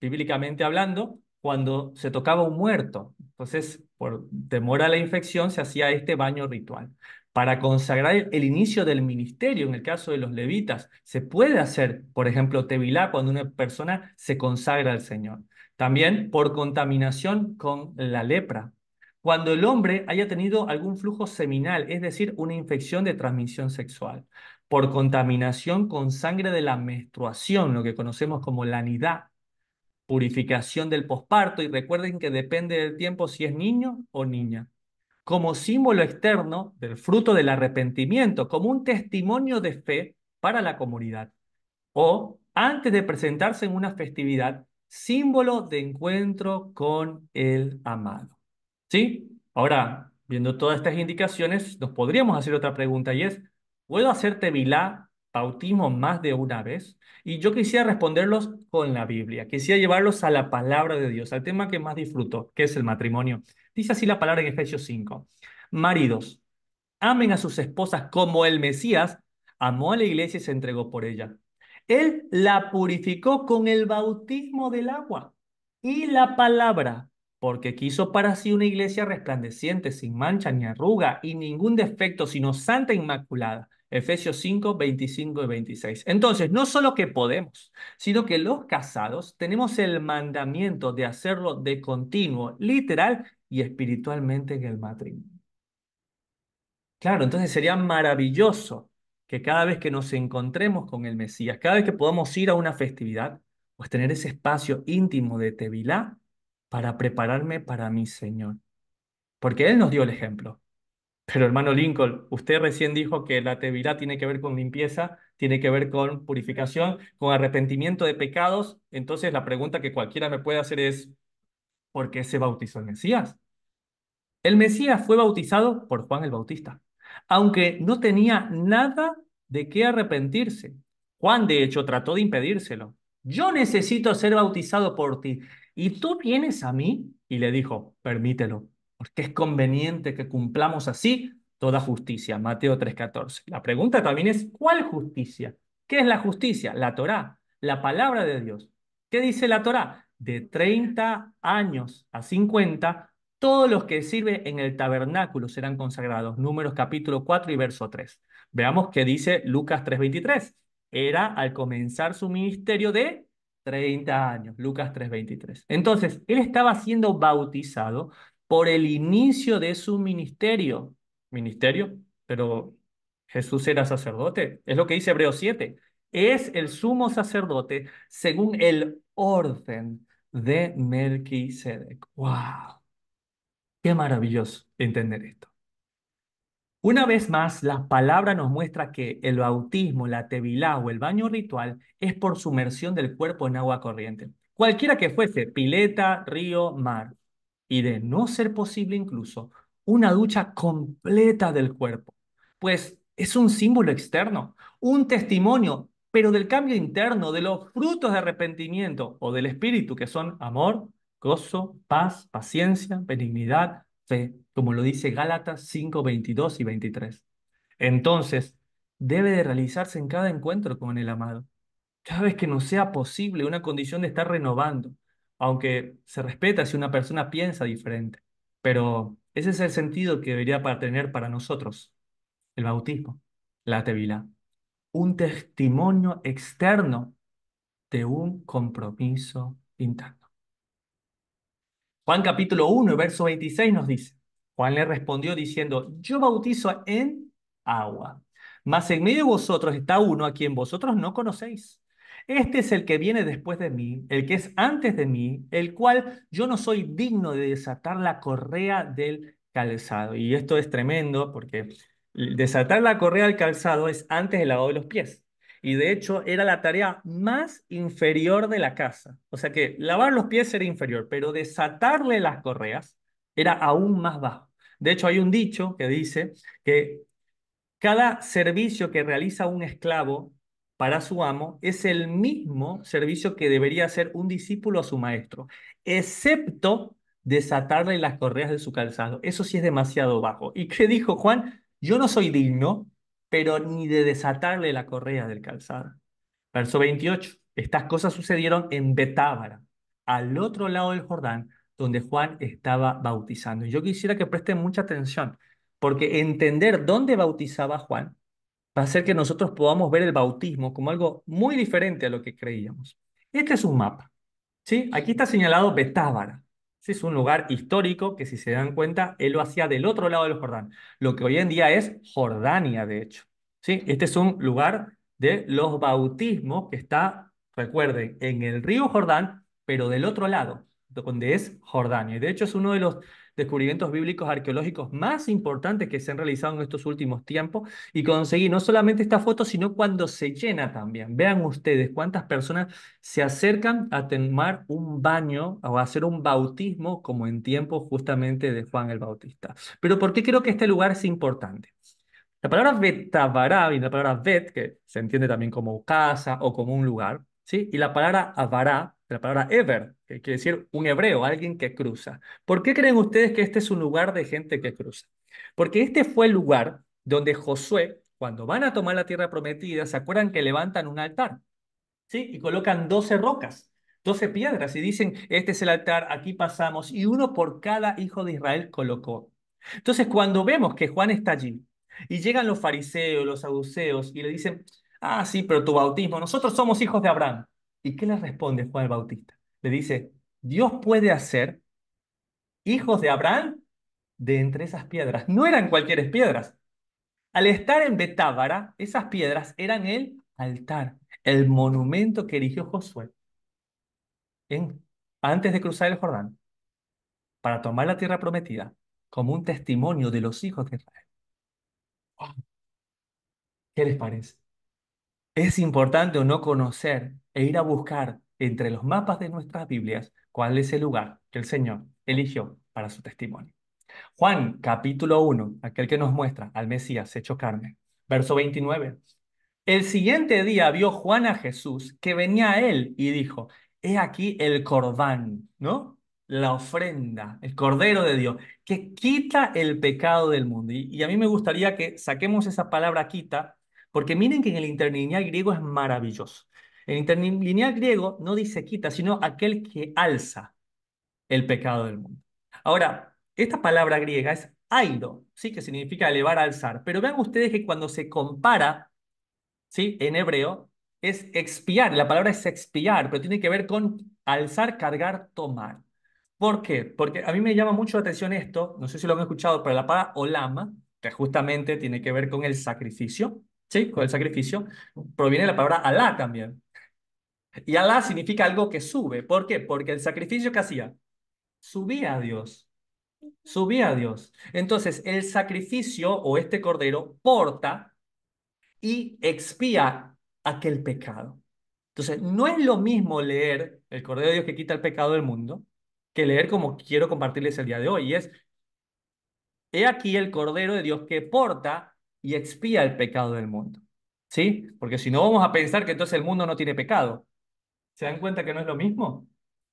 Bíblicamente hablando, cuando se tocaba un muerto. Entonces, por temor a la infección, se hacía este baño ritual para consagrar el inicio del ministerio, en el caso de los levitas. Se puede hacer, por ejemplo, tevilá cuando una persona se consagra al Señor. También por contaminación con la lepra. Cuando el hombre haya tenido algún flujo seminal, es decir, una infección de transmisión sexual. Por contaminación con sangre de la menstruación, lo que conocemos como lanidad. Purificación del posparto. Y recuerden que depende del tiempo si es niño o niña como símbolo externo del fruto del arrepentimiento, como un testimonio de fe para la comunidad. O antes de presentarse en una festividad, símbolo de encuentro con el amado. ¿Sí? Ahora, viendo todas estas indicaciones, nos podríamos hacer otra pregunta y es, ¿puedo hacerte milá bautismo más de una vez? Y yo quisiera responderlos con la Biblia. Quisiera llevarlos a la palabra de Dios, al tema que más disfruto, que es el matrimonio. Dice así la palabra en Efesios 5. Maridos, amen a sus esposas como el Mesías amó a la iglesia y se entregó por ella. Él la purificó con el bautismo del agua y la palabra, porque quiso para sí una iglesia resplandeciente, sin mancha ni arruga y ningún defecto, sino santa e inmaculada. Efesios 5, 25 y 26. Entonces, no solo que podemos, sino que los casados tenemos el mandamiento de hacerlo de continuo, literal y espiritualmente en el matrimonio. Claro, entonces sería maravilloso que cada vez que nos encontremos con el Mesías, cada vez que podamos ir a una festividad, pues tener ese espacio íntimo de Tevilá para prepararme para mi Señor. Porque Él nos dio el ejemplo. Pero hermano Lincoln, usted recién dijo que la tevilá tiene que ver con limpieza, tiene que ver con purificación, con arrepentimiento de pecados. Entonces la pregunta que cualquiera me puede hacer es, ¿por qué se bautizó el Mesías? El Mesías fue bautizado por Juan el Bautista, aunque no tenía nada de qué arrepentirse. Juan, de hecho, trató de impedírselo. Yo necesito ser bautizado por ti. Y tú vienes a mí y le dijo, permítelo porque es conveniente que cumplamos así toda justicia, Mateo 3:14. La pregunta también es, ¿cuál justicia? ¿Qué es la justicia? La Torá, la palabra de Dios. ¿Qué dice la Torá? De 30 años a 50, todos los que sirven en el tabernáculo serán consagrados. Números capítulo 4 y verso 3. Veamos qué dice Lucas 3:23. Era al comenzar su ministerio de 30 años, Lucas 3:23. Entonces, él estaba siendo bautizado por el inicio de su ministerio. Ministerio, pero Jesús era sacerdote. Es lo que dice Hebreo 7. Es el sumo sacerdote según el orden de Melquisedec. ¡Wow! Qué maravilloso entender esto. Una vez más, la palabra nos muestra que el bautismo, la tevilá o el baño ritual es por sumersión del cuerpo en agua corriente, cualquiera que fuese, pileta, río, mar y de no ser posible incluso una ducha completa del cuerpo, pues es un símbolo externo, un testimonio, pero del cambio interno, de los frutos de arrepentimiento o del espíritu que son amor, gozo, paz, paciencia, benignidad, fe, como lo dice Gálatas 5, 22 y 23. Entonces, debe de realizarse en cada encuentro con el amado. Cada vez que no sea posible una condición de estar renovando, aunque se respeta si una persona piensa diferente, pero ese es el sentido que debería tener para nosotros el bautismo, la tevila un testimonio externo de un compromiso interno. Juan capítulo 1, verso 26 nos dice, Juan le respondió diciendo, yo bautizo en agua, mas en medio de vosotros está uno a quien vosotros no conocéis, este es el que viene después de mí, el que es antes de mí, el cual yo no soy digno de desatar la correa del calzado. Y esto es tremendo porque desatar la correa del calzado es antes del lavado de los pies. Y de hecho era la tarea más inferior de la casa. O sea que lavar los pies era inferior, pero desatarle las correas era aún más bajo. De hecho hay un dicho que dice que cada servicio que realiza un esclavo para su amo es el mismo servicio que debería hacer un discípulo a su maestro, excepto desatarle las correas de su calzado. Eso sí es demasiado bajo. ¿Y qué dijo Juan? Yo no soy digno, pero ni de desatarle la correa del calzado. Verso 28. Estas cosas sucedieron en Betábara, al otro lado del Jordán, donde Juan estaba bautizando. Y yo quisiera que presten mucha atención, porque entender dónde bautizaba Juan va a hacer que nosotros podamos ver el bautismo como algo muy diferente a lo que creíamos. Este es un mapa. ¿sí? Aquí está señalado Betábara. Es un lugar histórico que, si se dan cuenta, él lo hacía del otro lado del Jordán, lo que hoy en día es Jordania, de hecho. ¿sí? Este es un lugar de los bautismos que está, recuerden, en el río Jordán, pero del otro lado, donde es Jordania. Y de hecho es uno de los descubrimientos bíblicos arqueológicos más importantes que se han realizado en estos últimos tiempos y conseguir no solamente esta foto, sino cuando se llena también. Vean ustedes cuántas personas se acercan a tomar un baño o a hacer un bautismo como en tiempos justamente de Juan el Bautista. Pero ¿por qué creo que este lugar es importante? La palabra betabará y la palabra bet, que se entiende también como casa o como un lugar, ¿sí? y la palabra avará, la palabra ever, que quiere decir un hebreo, alguien que cruza. ¿Por qué creen ustedes que este es un lugar de gente que cruza? Porque este fue el lugar donde Josué, cuando van a tomar la tierra prometida, se acuerdan que levantan un altar, ¿sí? Y colocan 12 rocas. 12 piedras y dicen, este es el altar, aquí pasamos, y uno por cada hijo de Israel colocó. Entonces, cuando vemos que Juan está allí y llegan los fariseos, los saduceos y le dicen, ah, sí, pero tu bautismo, nosotros somos hijos de Abraham. ¿Y qué le responde Juan el Bautista? Le dice, Dios puede hacer hijos de Abraham de entre esas piedras. No eran cualquier piedras. Al estar en Betávara, esas piedras eran el altar, el monumento que erigió Josué en, antes de cruzar el Jordán para tomar la tierra prometida como un testimonio de los hijos de Israel. ¿Qué les parece? ¿Es importante o no conocer e ir a buscar entre los mapas de nuestras Biblias cuál es el lugar que el Señor eligió para su testimonio. Juan capítulo 1, aquel que nos muestra al Mesías hecho carne, verso 29. El siguiente día vio Juan a Jesús que venía a él y dijo, he aquí el cordán, ¿no? La ofrenda, el Cordero de Dios, que quita el pecado del mundo. Y, a mí me gustaría que saquemos esa palabra quita, porque miren que en el interlineal griego es maravilloso. El interlineal griego no dice quita, sino aquel que alza el pecado del mundo. Ahora, esta palabra griega es aido, ¿sí? que significa elevar, alzar. Pero vean ustedes que cuando se compara ¿sí? en hebreo, es expiar. La palabra es expiar, pero tiene que ver con alzar, cargar, tomar. ¿Por qué? Porque a mí me llama mucho la atención esto, no sé si lo han escuchado, pero la palabra olama, que justamente tiene que ver con el sacrificio, ¿sí? Con el sacrificio, proviene de la palabra alá también. Y Alá significa algo que sube. ¿Por qué? Porque el sacrificio que hacía subía a Dios. Subía a Dios. Entonces, el sacrificio o este cordero porta y expía aquel pecado. Entonces, no es lo mismo leer el cordero de Dios que quita el pecado del mundo que leer como quiero compartirles el día de hoy. Y es, he aquí el cordero de Dios que porta y expía el pecado del mundo. ¿Sí? Porque si no vamos a pensar que entonces el mundo no tiene pecado. ¿Se dan cuenta que no es lo mismo? O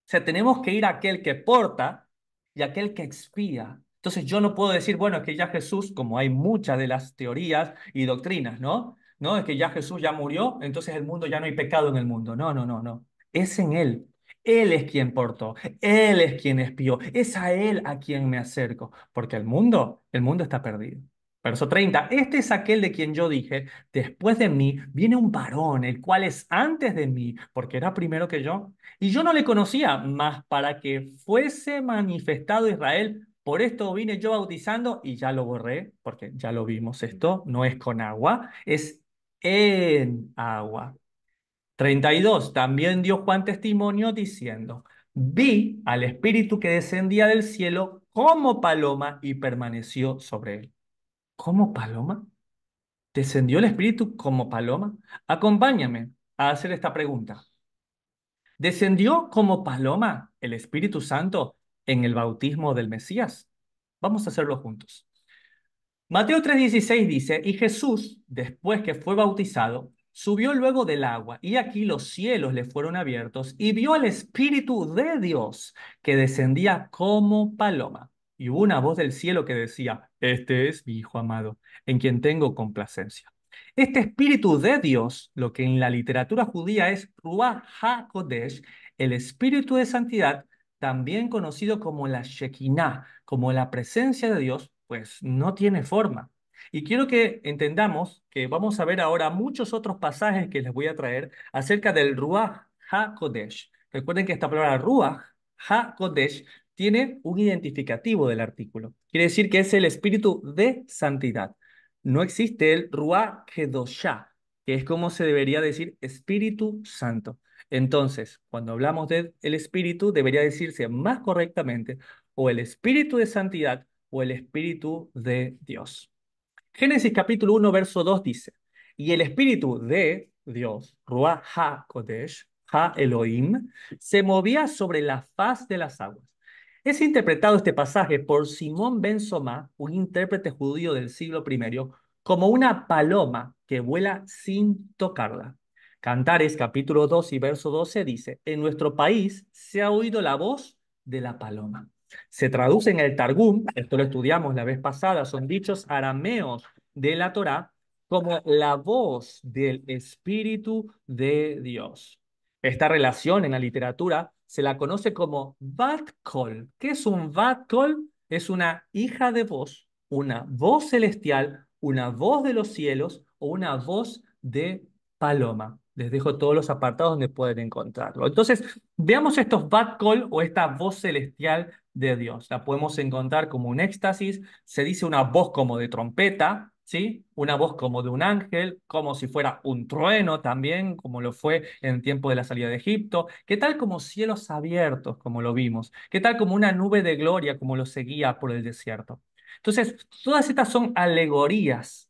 sea, tenemos que ir a aquel que porta y a aquel que expía. Entonces yo no puedo decir, bueno, es que ya Jesús, como hay muchas de las teorías y doctrinas, ¿no? No, es que ya Jesús ya murió, entonces el mundo ya no hay pecado en el mundo. No, no, no, no. Es en Él. Él es quien portó, Él es quien espió, es a Él a quien me acerco, porque el mundo, el mundo está perdido. Verso 30, este es aquel de quien yo dije, después de mí viene un varón, el cual es antes de mí, porque era primero que yo. Y yo no le conocía, mas para que fuese manifestado Israel, por esto vine yo bautizando y ya lo borré, porque ya lo vimos esto, no es con agua, es en agua. 32, también dio Juan testimonio diciendo, vi al Espíritu que descendía del cielo como paloma y permaneció sobre él. ¿Como paloma? ¿Descendió el espíritu como paloma? Acompáñame a hacer esta pregunta. ¿Descendió como paloma el Espíritu Santo en el bautismo del Mesías? Vamos a hacerlo juntos. Mateo 3:16 dice, y Jesús, después que fue bautizado, subió luego del agua, y aquí los cielos le fueron abiertos, y vio al Espíritu de Dios que descendía como paloma y una voz del cielo que decía, este es mi Hijo amado, en quien tengo complacencia. Este espíritu de Dios, lo que en la literatura judía es Ruach HaKodesh, el espíritu de santidad, también conocido como la Shekinah, como la presencia de Dios, pues no tiene forma. Y quiero que entendamos que vamos a ver ahora muchos otros pasajes que les voy a traer acerca del Ruach HaKodesh. Recuerden que esta palabra Ruach HaKodesh tiene un identificativo del artículo. Quiere decir que es el espíritu de santidad. No existe el Ruach Kedoshah, que es como se debería decir Espíritu Santo. Entonces, cuando hablamos del el espíritu, debería decirse más correctamente o el espíritu de santidad o el espíritu de Dios. Génesis capítulo 1, verso 2 dice, y el espíritu de Dios, Ruach Kodesh, Ha Elohim, se movía sobre la faz de las aguas. Es interpretado este pasaje por Simón Ben somá un intérprete judío del siglo I, como una paloma que vuela sin tocarla. Cantares capítulo 2 y verso 12 dice, en nuestro país se ha oído la voz de la paloma. Se traduce en el Targum, esto lo estudiamos la vez pasada, son dichos arameos de la Torá como la voz del Espíritu de Dios. Esta relación en la literatura se la conoce como Vatkol. ¿Qué es un Vatkol? Es una hija de voz, una voz celestial, una voz de los cielos o una voz de paloma. Les dejo todos los apartados donde pueden encontrarlo. Entonces, veamos estos Vatkol o esta voz celestial de Dios. La podemos encontrar como un éxtasis, se dice una voz como de trompeta, una voz como de un ángel, como si fuera un trueno también, como lo fue en el tiempo de la salida de Egipto. ¿Qué tal como cielos abiertos, como lo vimos? ¿Qué tal como una nube de gloria, como lo seguía por el desierto? Entonces, todas estas son alegorías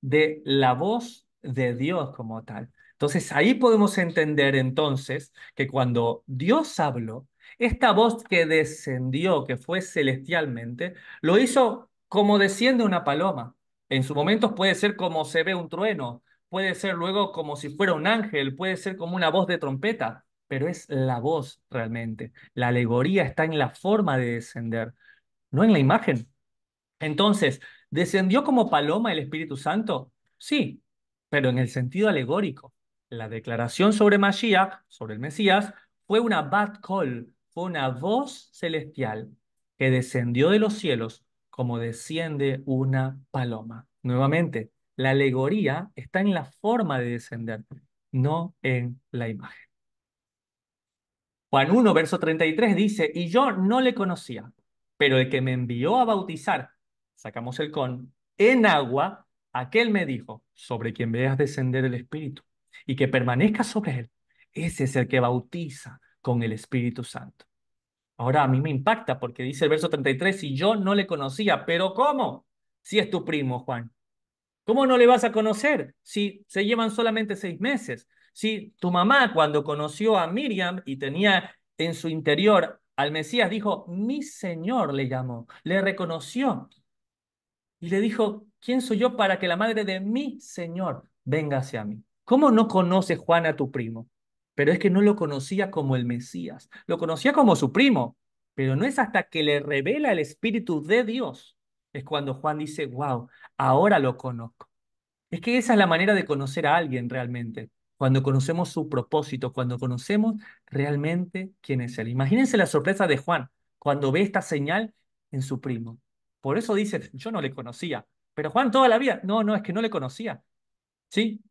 de la voz de Dios como tal. Entonces, ahí podemos entender entonces que cuando Dios habló, esta voz que descendió, que fue celestialmente, lo hizo como desciende una paloma, en su momentos puede ser como se ve un trueno, puede ser luego como si fuera un ángel, puede ser como una voz de trompeta, pero es la voz realmente. La alegoría está en la forma de descender, no en la imagen. Entonces, ¿descendió como paloma el Espíritu Santo? Sí, pero en el sentido alegórico. La declaración sobre Mashiach, sobre el Mesías, fue una bat call, fue una voz celestial que descendió de los cielos como desciende una paloma. Nuevamente, la alegoría está en la forma de descender, no en la imagen. Juan 1, verso 33 dice, y yo no le conocía, pero el que me envió a bautizar, sacamos el con, en agua, aquel me dijo, sobre quien veas descender el Espíritu y que permanezca sobre él, ese es el que bautiza con el Espíritu Santo. Ahora a mí me impacta porque dice el verso 33, si yo no le conocía, pero ¿cómo? Si es tu primo, Juan. ¿Cómo no le vas a conocer si se llevan solamente seis meses? Si tu mamá cuando conoció a Miriam y tenía en su interior al Mesías, dijo, mi Señor le llamó, le reconoció y le dijo, ¿quién soy yo para que la madre de mi Señor venga hacia mí? ¿Cómo no conoce Juan a tu primo? pero es que no lo conocía como el Mesías, lo conocía como su primo, pero no es hasta que le revela el Espíritu de Dios, es cuando Juan dice, wow, ahora lo conozco. Es que esa es la manera de conocer a alguien realmente, cuando conocemos su propósito, cuando conocemos realmente quién es él. Imagínense la sorpresa de Juan cuando ve esta señal en su primo. Por eso dice, yo no le conocía, pero Juan toda la vida, no, no, es que no le conocía. ¿Sí?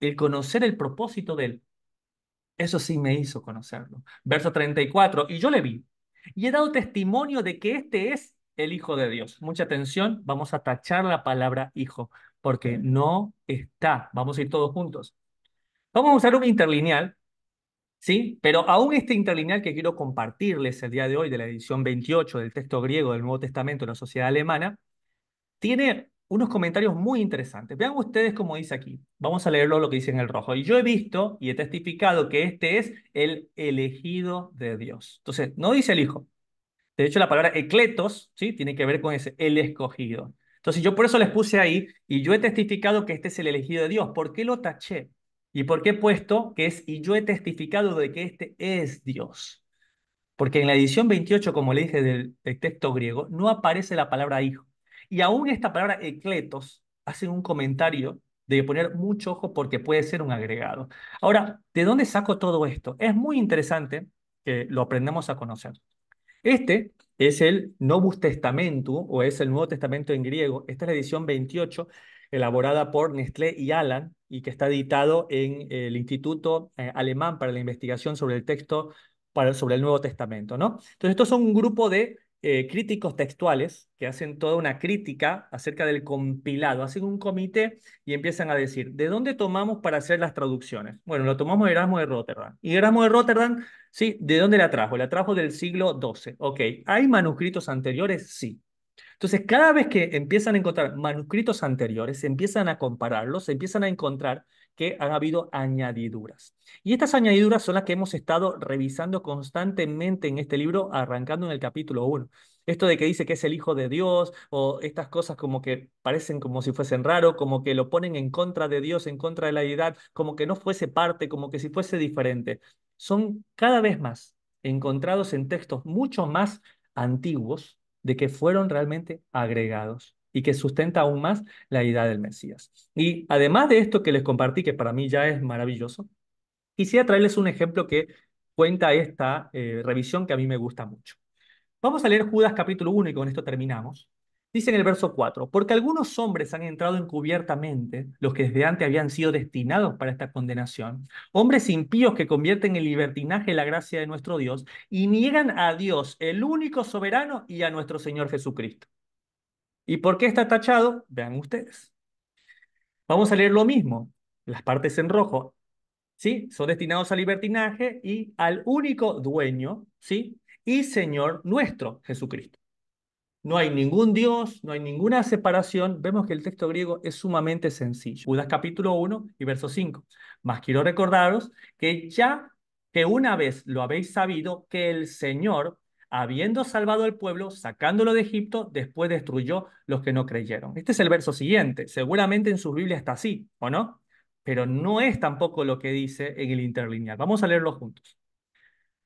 El conocer el propósito de él, eso sí me hizo conocerlo. Verso 34, y yo le vi, y he dado testimonio de que este es el Hijo de Dios. Mucha atención, vamos a tachar la palabra Hijo, porque no está. Vamos a ir todos juntos. Vamos a usar un interlineal, ¿sí? Pero aún este interlineal que quiero compartirles el día de hoy de la edición 28 del texto griego del Nuevo Testamento en la sociedad alemana, tiene unos comentarios muy interesantes. Vean ustedes cómo dice aquí. Vamos a leerlo lo que dice en el rojo. Y yo he visto y he testificado que este es el elegido de Dios. Entonces, no dice el hijo. De hecho, la palabra ecletos, ¿sí? Tiene que ver con ese, el escogido. Entonces, yo por eso les puse ahí, y yo he testificado que este es el elegido de Dios. ¿Por qué lo taché? ¿Y por qué he puesto que es, y yo he testificado de que este es Dios? Porque en la edición 28, como le dije del texto griego, no aparece la palabra hijo y aún esta palabra ecletos hace un comentario de poner mucho ojo porque puede ser un agregado. Ahora, ¿de dónde saco todo esto? Es muy interesante que lo aprendamos a conocer. Este es el Novus Testamentum, o es el Nuevo Testamento en griego. Esta es la edición 28, elaborada por Nestlé y Alan, y que está editado en el Instituto eh, Alemán para la Investigación sobre el Texto, para, sobre el Nuevo Testamento. ¿no? Entonces, estos son un grupo de eh, críticos textuales que hacen toda una crítica acerca del compilado, hacen un comité y empiezan a decir, ¿de dónde tomamos para hacer las traducciones? Bueno, lo tomamos de Erasmo de Rotterdam. ¿Y Erasmo de Rotterdam? Sí, ¿de dónde la trajo? La trajo del siglo XII. Ok, ¿hay manuscritos anteriores? Sí. Entonces, cada vez que empiezan a encontrar manuscritos anteriores, se empiezan a compararlos, se empiezan a encontrar que han habido añadiduras. Y estas añadiduras son las que hemos estado revisando constantemente en este libro, arrancando en el capítulo 1. Esto de que dice que es el Hijo de Dios, o estas cosas como que parecen como si fuesen raro, como que lo ponen en contra de Dios, en contra de la edad, como que no fuese parte, como que si fuese diferente. Son cada vez más encontrados en textos mucho más antiguos de que fueron realmente agregados y que sustenta aún más la idea del Mesías. Y además de esto que les compartí, que para mí ya es maravilloso, quisiera traerles un ejemplo que cuenta esta eh, revisión que a mí me gusta mucho. Vamos a leer Judas capítulo 1 y con esto terminamos. Dice en el verso 4, porque algunos hombres han entrado encubiertamente, los que desde antes habían sido destinados para esta condenación, hombres impíos que convierten en libertinaje la gracia de nuestro Dios y niegan a Dios, el único soberano, y a nuestro Señor Jesucristo. ¿Y por qué está tachado? Vean ustedes. Vamos a leer lo mismo. Las partes en rojo, ¿sí? Son destinados al libertinaje y al único dueño, ¿sí? Y Señor nuestro, Jesucristo. No hay ningún Dios, no hay ninguna separación. Vemos que el texto griego es sumamente sencillo. Judas capítulo 1 y verso 5. Más quiero recordaros que ya que una vez lo habéis sabido, que el Señor, habiendo salvado al pueblo, sacándolo de Egipto, después destruyó los que no creyeron. Este es el verso siguiente. Seguramente en su Biblia está así, ¿o no? Pero no es tampoco lo que dice en el interlineal. Vamos a leerlo juntos.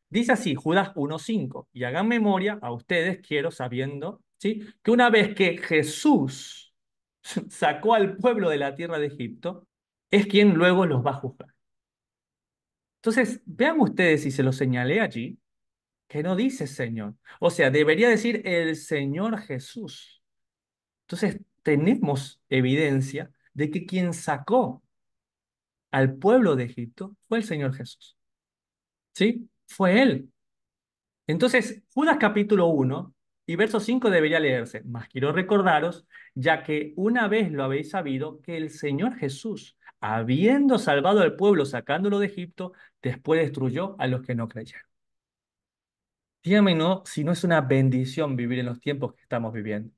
Dice así, Judas 1.5, y hagan memoria a ustedes, quiero sabiendo, ¿sí? que una vez que Jesús *laughs* sacó al pueblo de la tierra de Egipto, es quien luego los va a juzgar. Entonces, vean ustedes, si se lo señalé allí, que no dice Señor. O sea, debería decir el Señor Jesús. Entonces, tenemos evidencia de que quien sacó al pueblo de Egipto fue el Señor Jesús. ¿Sí? Fue Él. Entonces, Judas capítulo 1 y verso 5 debería leerse, mas quiero recordaros, ya que una vez lo habéis sabido, que el Señor Jesús, habiendo salvado al pueblo sacándolo de Egipto, después destruyó a los que no creyeron. Dígame si no es una bendición vivir en los tiempos que estamos viviendo.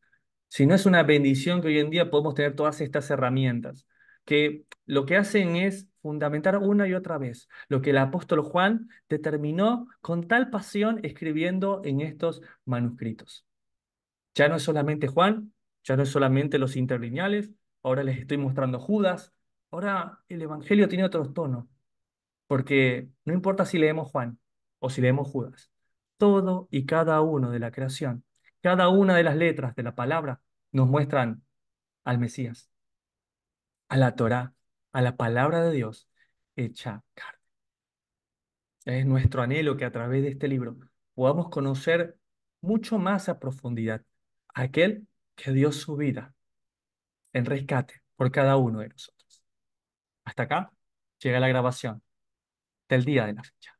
Si no es una bendición que hoy en día podemos tener todas estas herramientas, que lo que hacen es fundamentar una y otra vez lo que el apóstol Juan determinó con tal pasión escribiendo en estos manuscritos. Ya no es solamente Juan, ya no es solamente los interlineales, ahora les estoy mostrando Judas, ahora el Evangelio tiene otro tono, porque no importa si leemos Juan o si leemos Judas, todo y cada uno de la creación, cada una de las letras de la palabra nos muestran al Mesías, a la Torá, a la palabra de Dios hecha carne. Es nuestro anhelo que a través de este libro podamos conocer mucho más a profundidad aquel que dio su vida en rescate por cada uno de nosotros. Hasta acá llega la grabación del día de la fecha.